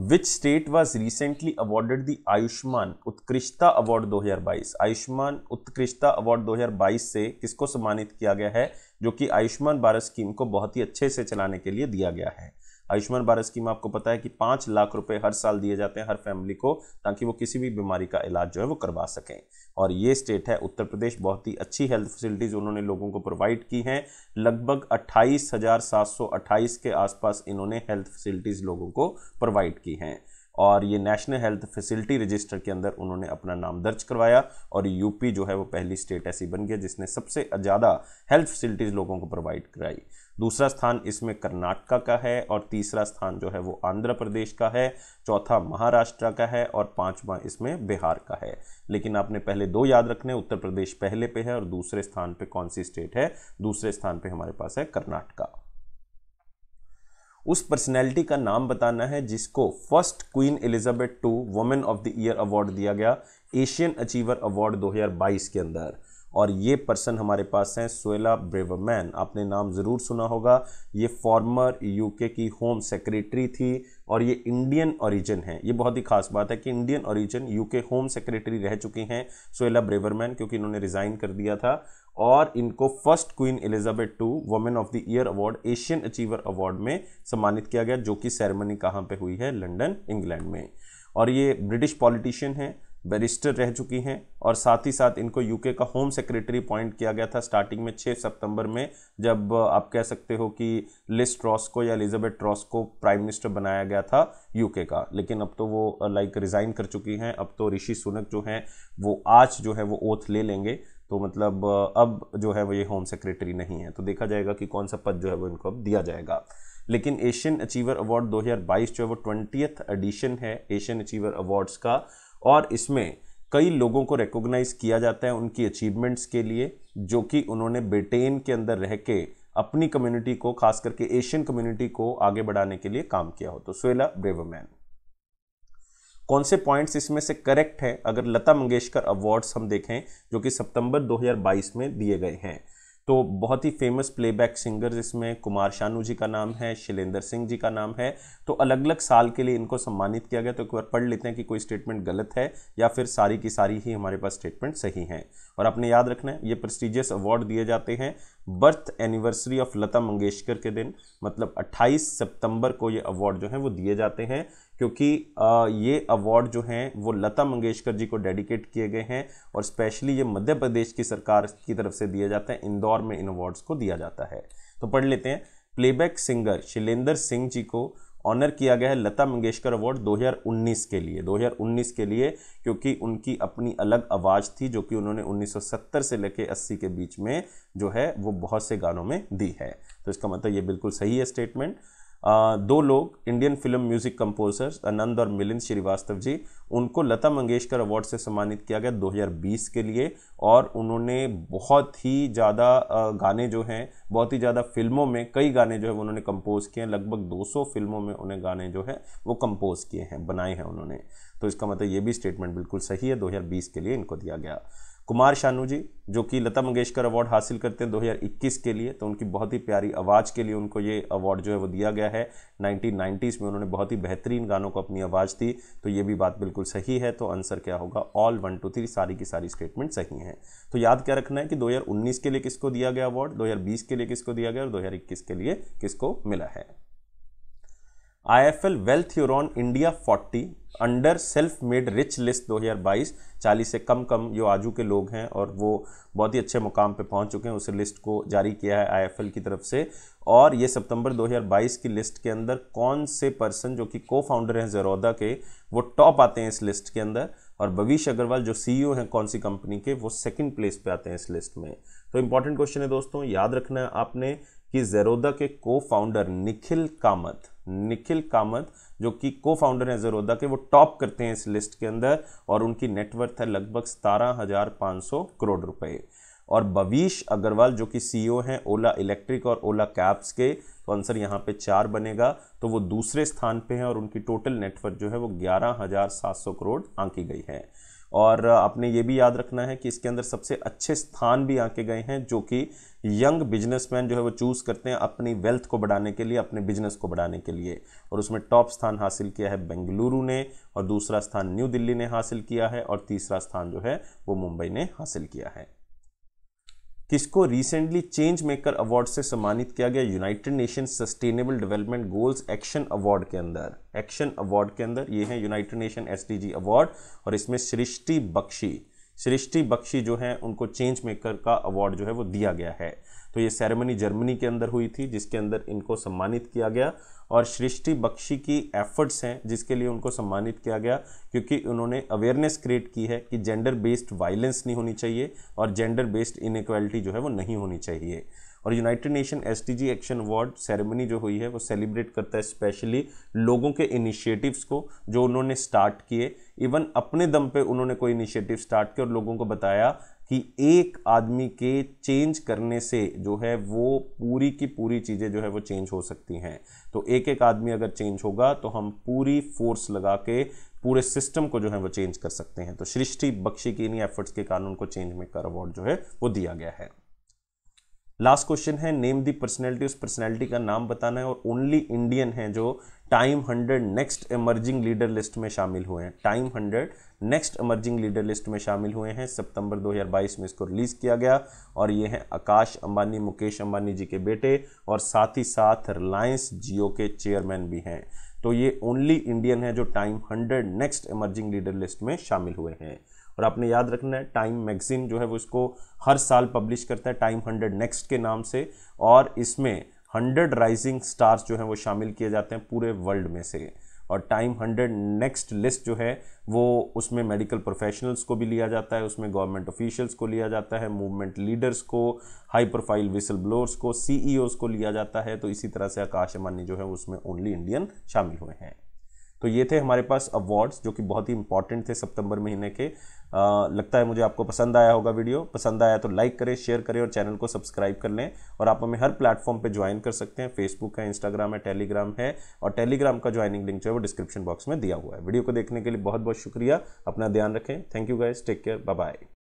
which state was recently awarded the Ayushman उत्कृष्टता अवार्ड 2022 आयुष्मान उत्कृष्टता अवार्ड 2022 से किसको सम्मानित किया गया है जो कि आयुष्मान भारत स्कीम को बहुत ही अच्छे से चलाने के लिए दिया गया है आयुष्मान भारत स्कीम आपको पता है कि पाँच लाख रुपए हर साल दिए जाते हैं हर फैमिली को ताकि वो किसी भी बीमारी का इलाज जो है वो करवा सकें और ये स्टेट है उत्तर प्रदेश बहुत ही अच्छी हेल्थ फैसिलिटीज़ उन्होंने लोगों को प्रोवाइड की हैं लगभग अट्ठाईस के आसपास इन्होंने हेल्थ फैसिलिटीज़ लोगों को प्रोवाइड की हैं और ये नेशनल हेल्थ फैसिलिटी रजिस्टर के अंदर उन्होंने अपना नाम दर्ज करवाया और यूपी जो है वो पहली स्टेट ऐसी बन गया जिसने सबसे ज़्यादा हेल्थ फैसिलिटीज़ लोगों को प्रोवाइड कराई दूसरा स्थान इसमें कर्नाटका का है और तीसरा स्थान जो है वो आंध्र प्रदेश का है चौथा महाराष्ट्र का है और पांचवा इसमें बिहार का है लेकिन आपने पहले दो याद रखने उत्तर प्रदेश पहले पे है और दूसरे स्थान पे कौन सी स्टेट है दूसरे स्थान पे हमारे पास है कर्नाटका उस पर्सनैलिटी का नाम बताना है जिसको first queen Elizabeth two women of the year award दिया गया एशियन अचीवर अवार्ड 2022 के अंदर और ये पर्सन हमारे पास हैं सोएला ब्रेवरमैन आपने नाम ज़रूर सुना होगा ये फॉर्मर यूके की होम सेक्रेटरी थी और ये इंडियन ओरिजिन है ये बहुत ही खास बात है कि Indian origin UK home secretary रह चुकी हैं सोएला ब्रेवरमैन क्योंकि इन्होंने रिज़ाइन कर दिया था और इनको first queen Elizabeth two women of the year award Asian achiever award में सम्मानित किया गया जो कि सेरेमनी कहाँ पे हुई है लंदन इंग्लैंड में और ये ब्रिटिश पॉलिटिशियन हैं बैरिस्टर रह चुकी हैं और साथ ही साथ इनको यूके का होम सेक्रेटरी अपॉइंट किया गया था स्टार्टिंग में 6 सितंबर में जब आप कह सकते हो कि लिस ट्रॉस को या एलिजाबेथ ट्रॉस को प्राइम मिनिस्टर बनाया गया था यूके का लेकिन अब तो वो लाइक रिज़ाइन कर चुकी हैं अब तो ऋषि सुनक जो हैं वो आज जो है वो ओथ ले लेंगे तो मतलब अब जो है वो ये होम सेक्रेटरी नहीं है तो देखा जाएगा कि कौन सा पद जो है वो इनको अब दिया जाएगा लेकिन एशियन अचीवर अवार्ड 2022 जो है वो ट्वेंटियथ एडिशन है एशियन अचीवर अवार्ड्स का और इसमें कई लोगों को रिकोगनाइज़ किया जाता है उनकी अचीवमेंट्स के लिए जो कि उन्होंने ब्रिटेन के अंदर रह के अपनी कम्युनिटी को खास करके एशियन कम्युनिटी को आगे बढ़ाने के लिए काम किया हो तो स्वेला ब्रेवमैन कौन से पॉइंट्स इसमें से करेक्ट हैं अगर लता मंगेशकर अवार्ड्स हम देखें जो कि सितंबर 2022 में दिए गए हैं तो बहुत ही फेमस प्लेबैक सिंगर्स इसमें कुमार शानू जी का नाम है शैलेंद्र सिंह जी का नाम है तो अलग अलग साल के लिए इनको सम्मानित किया गया तो एक बार पढ़ लेते हैं कि कोई स्टेटमेंट गलत है या फिर सारी की सारी ही हमारे पास स्टेटमेंट सही हैं और आपने याद रखना है ये प्रेस्टिजियस अवार्ड दिए जाते हैं birth anniversary of Lata Mangeshkar के दिन मतलब 28 सितंबर को ये अवार्ड जो है वो दिए जाते हैं क्योंकि ये अवार्ड जो हैं वो लता मंगेशकर जी को डेडिकेट किए गए हैं और स्पेशली ये मध्य प्रदेश की सरकार की तरफ से दिया जाता है इंदौर में इन अवार्ड्स को दिया जाता है तो पढ़ लेते हैं प्लेबैक सिंगर शैलेंद्र सिंह जी को ऑनर किया गया है लता मंगेशकर अवार्ड 2019 के लिए 2019 के लिए क्योंकि उनकी अपनी अलग आवाज़ थी जो कि उन्होंने 1970 से लेकर 80 के बीच में जो है वो बहुत से गानों में दी है तो इसका मतलब ये बिल्कुल सही है स्टेटमेंट दो लोग Indian film music composers Anand और मिलिंद श्रीवास्तव जी उनको लता मंगेशकर अवार्ड से सम्मानित किया गया 2020 के लिए और उन्होंने बहुत ही ज़्यादा गाने जो हैं बहुत ही ज़्यादा फिल्मों में कई गाने जो है उन्होंने कंपोज़ किए हैं लगभग 200 फिल्मों में उन्हें गाने जो है वो कंपोज़ किए हैं बनाए हैं उन्होंने तो इसका मतलब ये भी स्टेटमेंट बिल्कुल सही है दो के लिए इनको दिया गया कुमार शानू जी जो कि लता मंगेशकर अवार्ड हासिल करते हैं 2021 के लिए तो उनकी बहुत ही प्यारी आवाज़ के लिए उनको ये अवार्ड जो है वो दिया गया है नाइनटीन में उन्होंने बहुत ही बेहतरीन गानों को अपनी आवाज़ दी तो ये भी बात बिल्कुल सही है तो आंसर क्या होगा ऑल वन टू थ्री सारी की सारी स्टेटमेंट सही हैं तो याद क्या रखना है कि दो के लिए किसको दिया गया अवार्ड दो के लिए किसको दिया गया और दो के लिए किसको मिला है IFL wealth Hurun India 40 under self made rich list 2022 चालीस से कम कम जो आजू के लोग हैं और वो बहुत ही अच्छे मुकाम पे पहुंच चुके हैं उस लिस्ट को जारी किया है आईएफएल की तरफ से और ये सितंबर 2022 की लिस्ट के अंदर कौन से पर्सन जो कि को फाउंडर हैं जरोदा के वो टॉप आते हैं इस लिस्ट के अंदर और भविष्य अग्रवाल जो ओ e हैं कौन सी कंपनी के वो सेकेंड प्लेस पर आते हैं इस लिस्ट में तो इंपॉर्टेंट क्वेश्चन है दोस्तों याद रखना है आपने कि जेरोदा के को फाउंडर निखिल कामत निखिल कामत जो कि को फाउंडर हैं जरोदा के वो टॉप करते हैं इस लिस्ट के अंदर और उनकी नेटवर्थ है लगभग सतारह हज़ार पाँच सौ करोड़ रुपए और भवीश अग्रवाल जो कि सीईओ e हैं ओला इलेक्ट्रिक और ओला कैब्स के तो आंसर यहाँ पे चार बनेगा तो वो दूसरे स्थान पे हैं और उनकी टोटल नेटवर्थ जो है वो ग्यारह हज़ार सात सौ करोड़ आंकी गई है और आपने ये भी याद रखना है कि इसके अंदर सबसे अच्छे स्थान भी आके गए हैं जो कि यंग बिजनेसमैन जो है वो चूज़ करते हैं अपनी वेल्थ को बढ़ाने के लिए अपने बिजनेस को बढ़ाने के लिए और उसमें टॉप स्थान हासिल किया है बेंगलुरु ने और दूसरा स्थान न्यू दिल्ली ने हासिल किया है और तीसरा स्थान जो है वो मुंबई ने हासिल किया है किसको रिसेंटली चेंज मेकर अवार्ड से सम्मानित किया गया United Nation sustainable development goals action award के अंदर एक्शन अवार्ड के अंदर ये है यूनाइटेड नेशन एस अवार्ड और इसमें सृष्टि बख्शी सृष्टि बख्शी जो है उनको चेंज मेकर का अवार्ड जो है वो दिया गया है तो ये सेरेमनी जर्मनी के अंदर हुई थी जिसके अंदर इनको सम्मानित किया गया और सृष्टि बख्शी की एफर्ट्स हैं जिसके लिए उनको सम्मानित किया गया क्योंकि उन्होंने अवेयरनेस क्रिएट की है कि जेंडर बेस्ड वायलेंस नहीं होनी चाहिए और जेंडर बेस्ड इनक्वालिटी जो है वो नहीं होनी चाहिए और United Nations action award ceremony जो हुई है वो सेलिब्रेट करता है स्पेशली लोगों के इनिशिएटिव्स को जो उन्होंने स्टार्ट किए इवन अपने दम पे उन्होंने कोई इनिशिएटिव स्टार्ट किया और लोगों को बताया कि एक आदमी के चेंज करने से जो है वो पूरी की पूरी चीज़ें जो है वो चेंज हो सकती हैं तो एक एक आदमी अगर चेंज होगा तो हम पूरी फोर्स लगा के पूरे सिस्टम को जो है वो चेंज कर सकते हैं तो सृष्टि बख्शी की इन्हीं एफर्ट्स के कारण उनको चेंज मेकर अवार्ड जो है वो दिया गया है लास्ट क्वेश्चन है नेम दी पर्सनैलिटी उस पर्सनैलिटी का नाम बताना है और ओनली इंडियन है जो Time hundred next emerging leader list में शामिल हुए हैं Time hundred next emerging leader list में शामिल हुए हैं सितंबर 2022 में इसको रिलीज़ किया गया और ये हैं आकाश अंबानी मुकेश अंबानी जी के बेटे और साथ ही साथ रिलायंस जियो के चेयरमैन भी हैं तो ये ओनली इंडियन है जो Time hundred next emerging leader list में शामिल हुए हैं और आपने याद रखना है टाइम मैगजीन जो है वो इसको हर साल पब्लिश करता है टाइम हंड्रेड नेक्स्ट के नाम से और इसमें हंड्रेड राइजिंग स्टार्स जो हैं वो शामिल किए जाते हैं पूरे वर्ल्ड में से और टाइम हंड्रेड नेक्स्ट लिस्ट जो है वो उसमें मेडिकल प्रोफेशनल्स को भी लिया जाता है उसमें गवर्नमेंट ऑफिशियल्स को लिया जाता है मूवमेंट लीडर्स को हाई प्रोफाइल विसल ब्लोअर्स को सी को लिया जाता है तो इसी तरह से आकाश अमानी जो है उसमें ओनली इंडियन शामिल हुए हैं तो ये थे हमारे पास अवार्ड्स जो कि बहुत ही इंपॉर्टेंट थे सितंबर महीने के लगता है मुझे आपको पसंद आया होगा वीडियो पसंद आया तो लाइक करें शेयर करें और चैनल को सब्सक्राइब कर लें और आप हमें हर प्लेटफॉर्म पर ज्वाइन कर सकते हैं फेसबुक है इंस्टाग्राम है टेलीग्राम है और टेलीग्राम का ज्वाइनिंग लिंक जो है वो डिस्क्रिप्शन बॉक्स में दिया हुआ है वीडियो को देखने के लिए बहुत बहुत शुक्रिया अपना ध्यान रखें thank you guys take care bye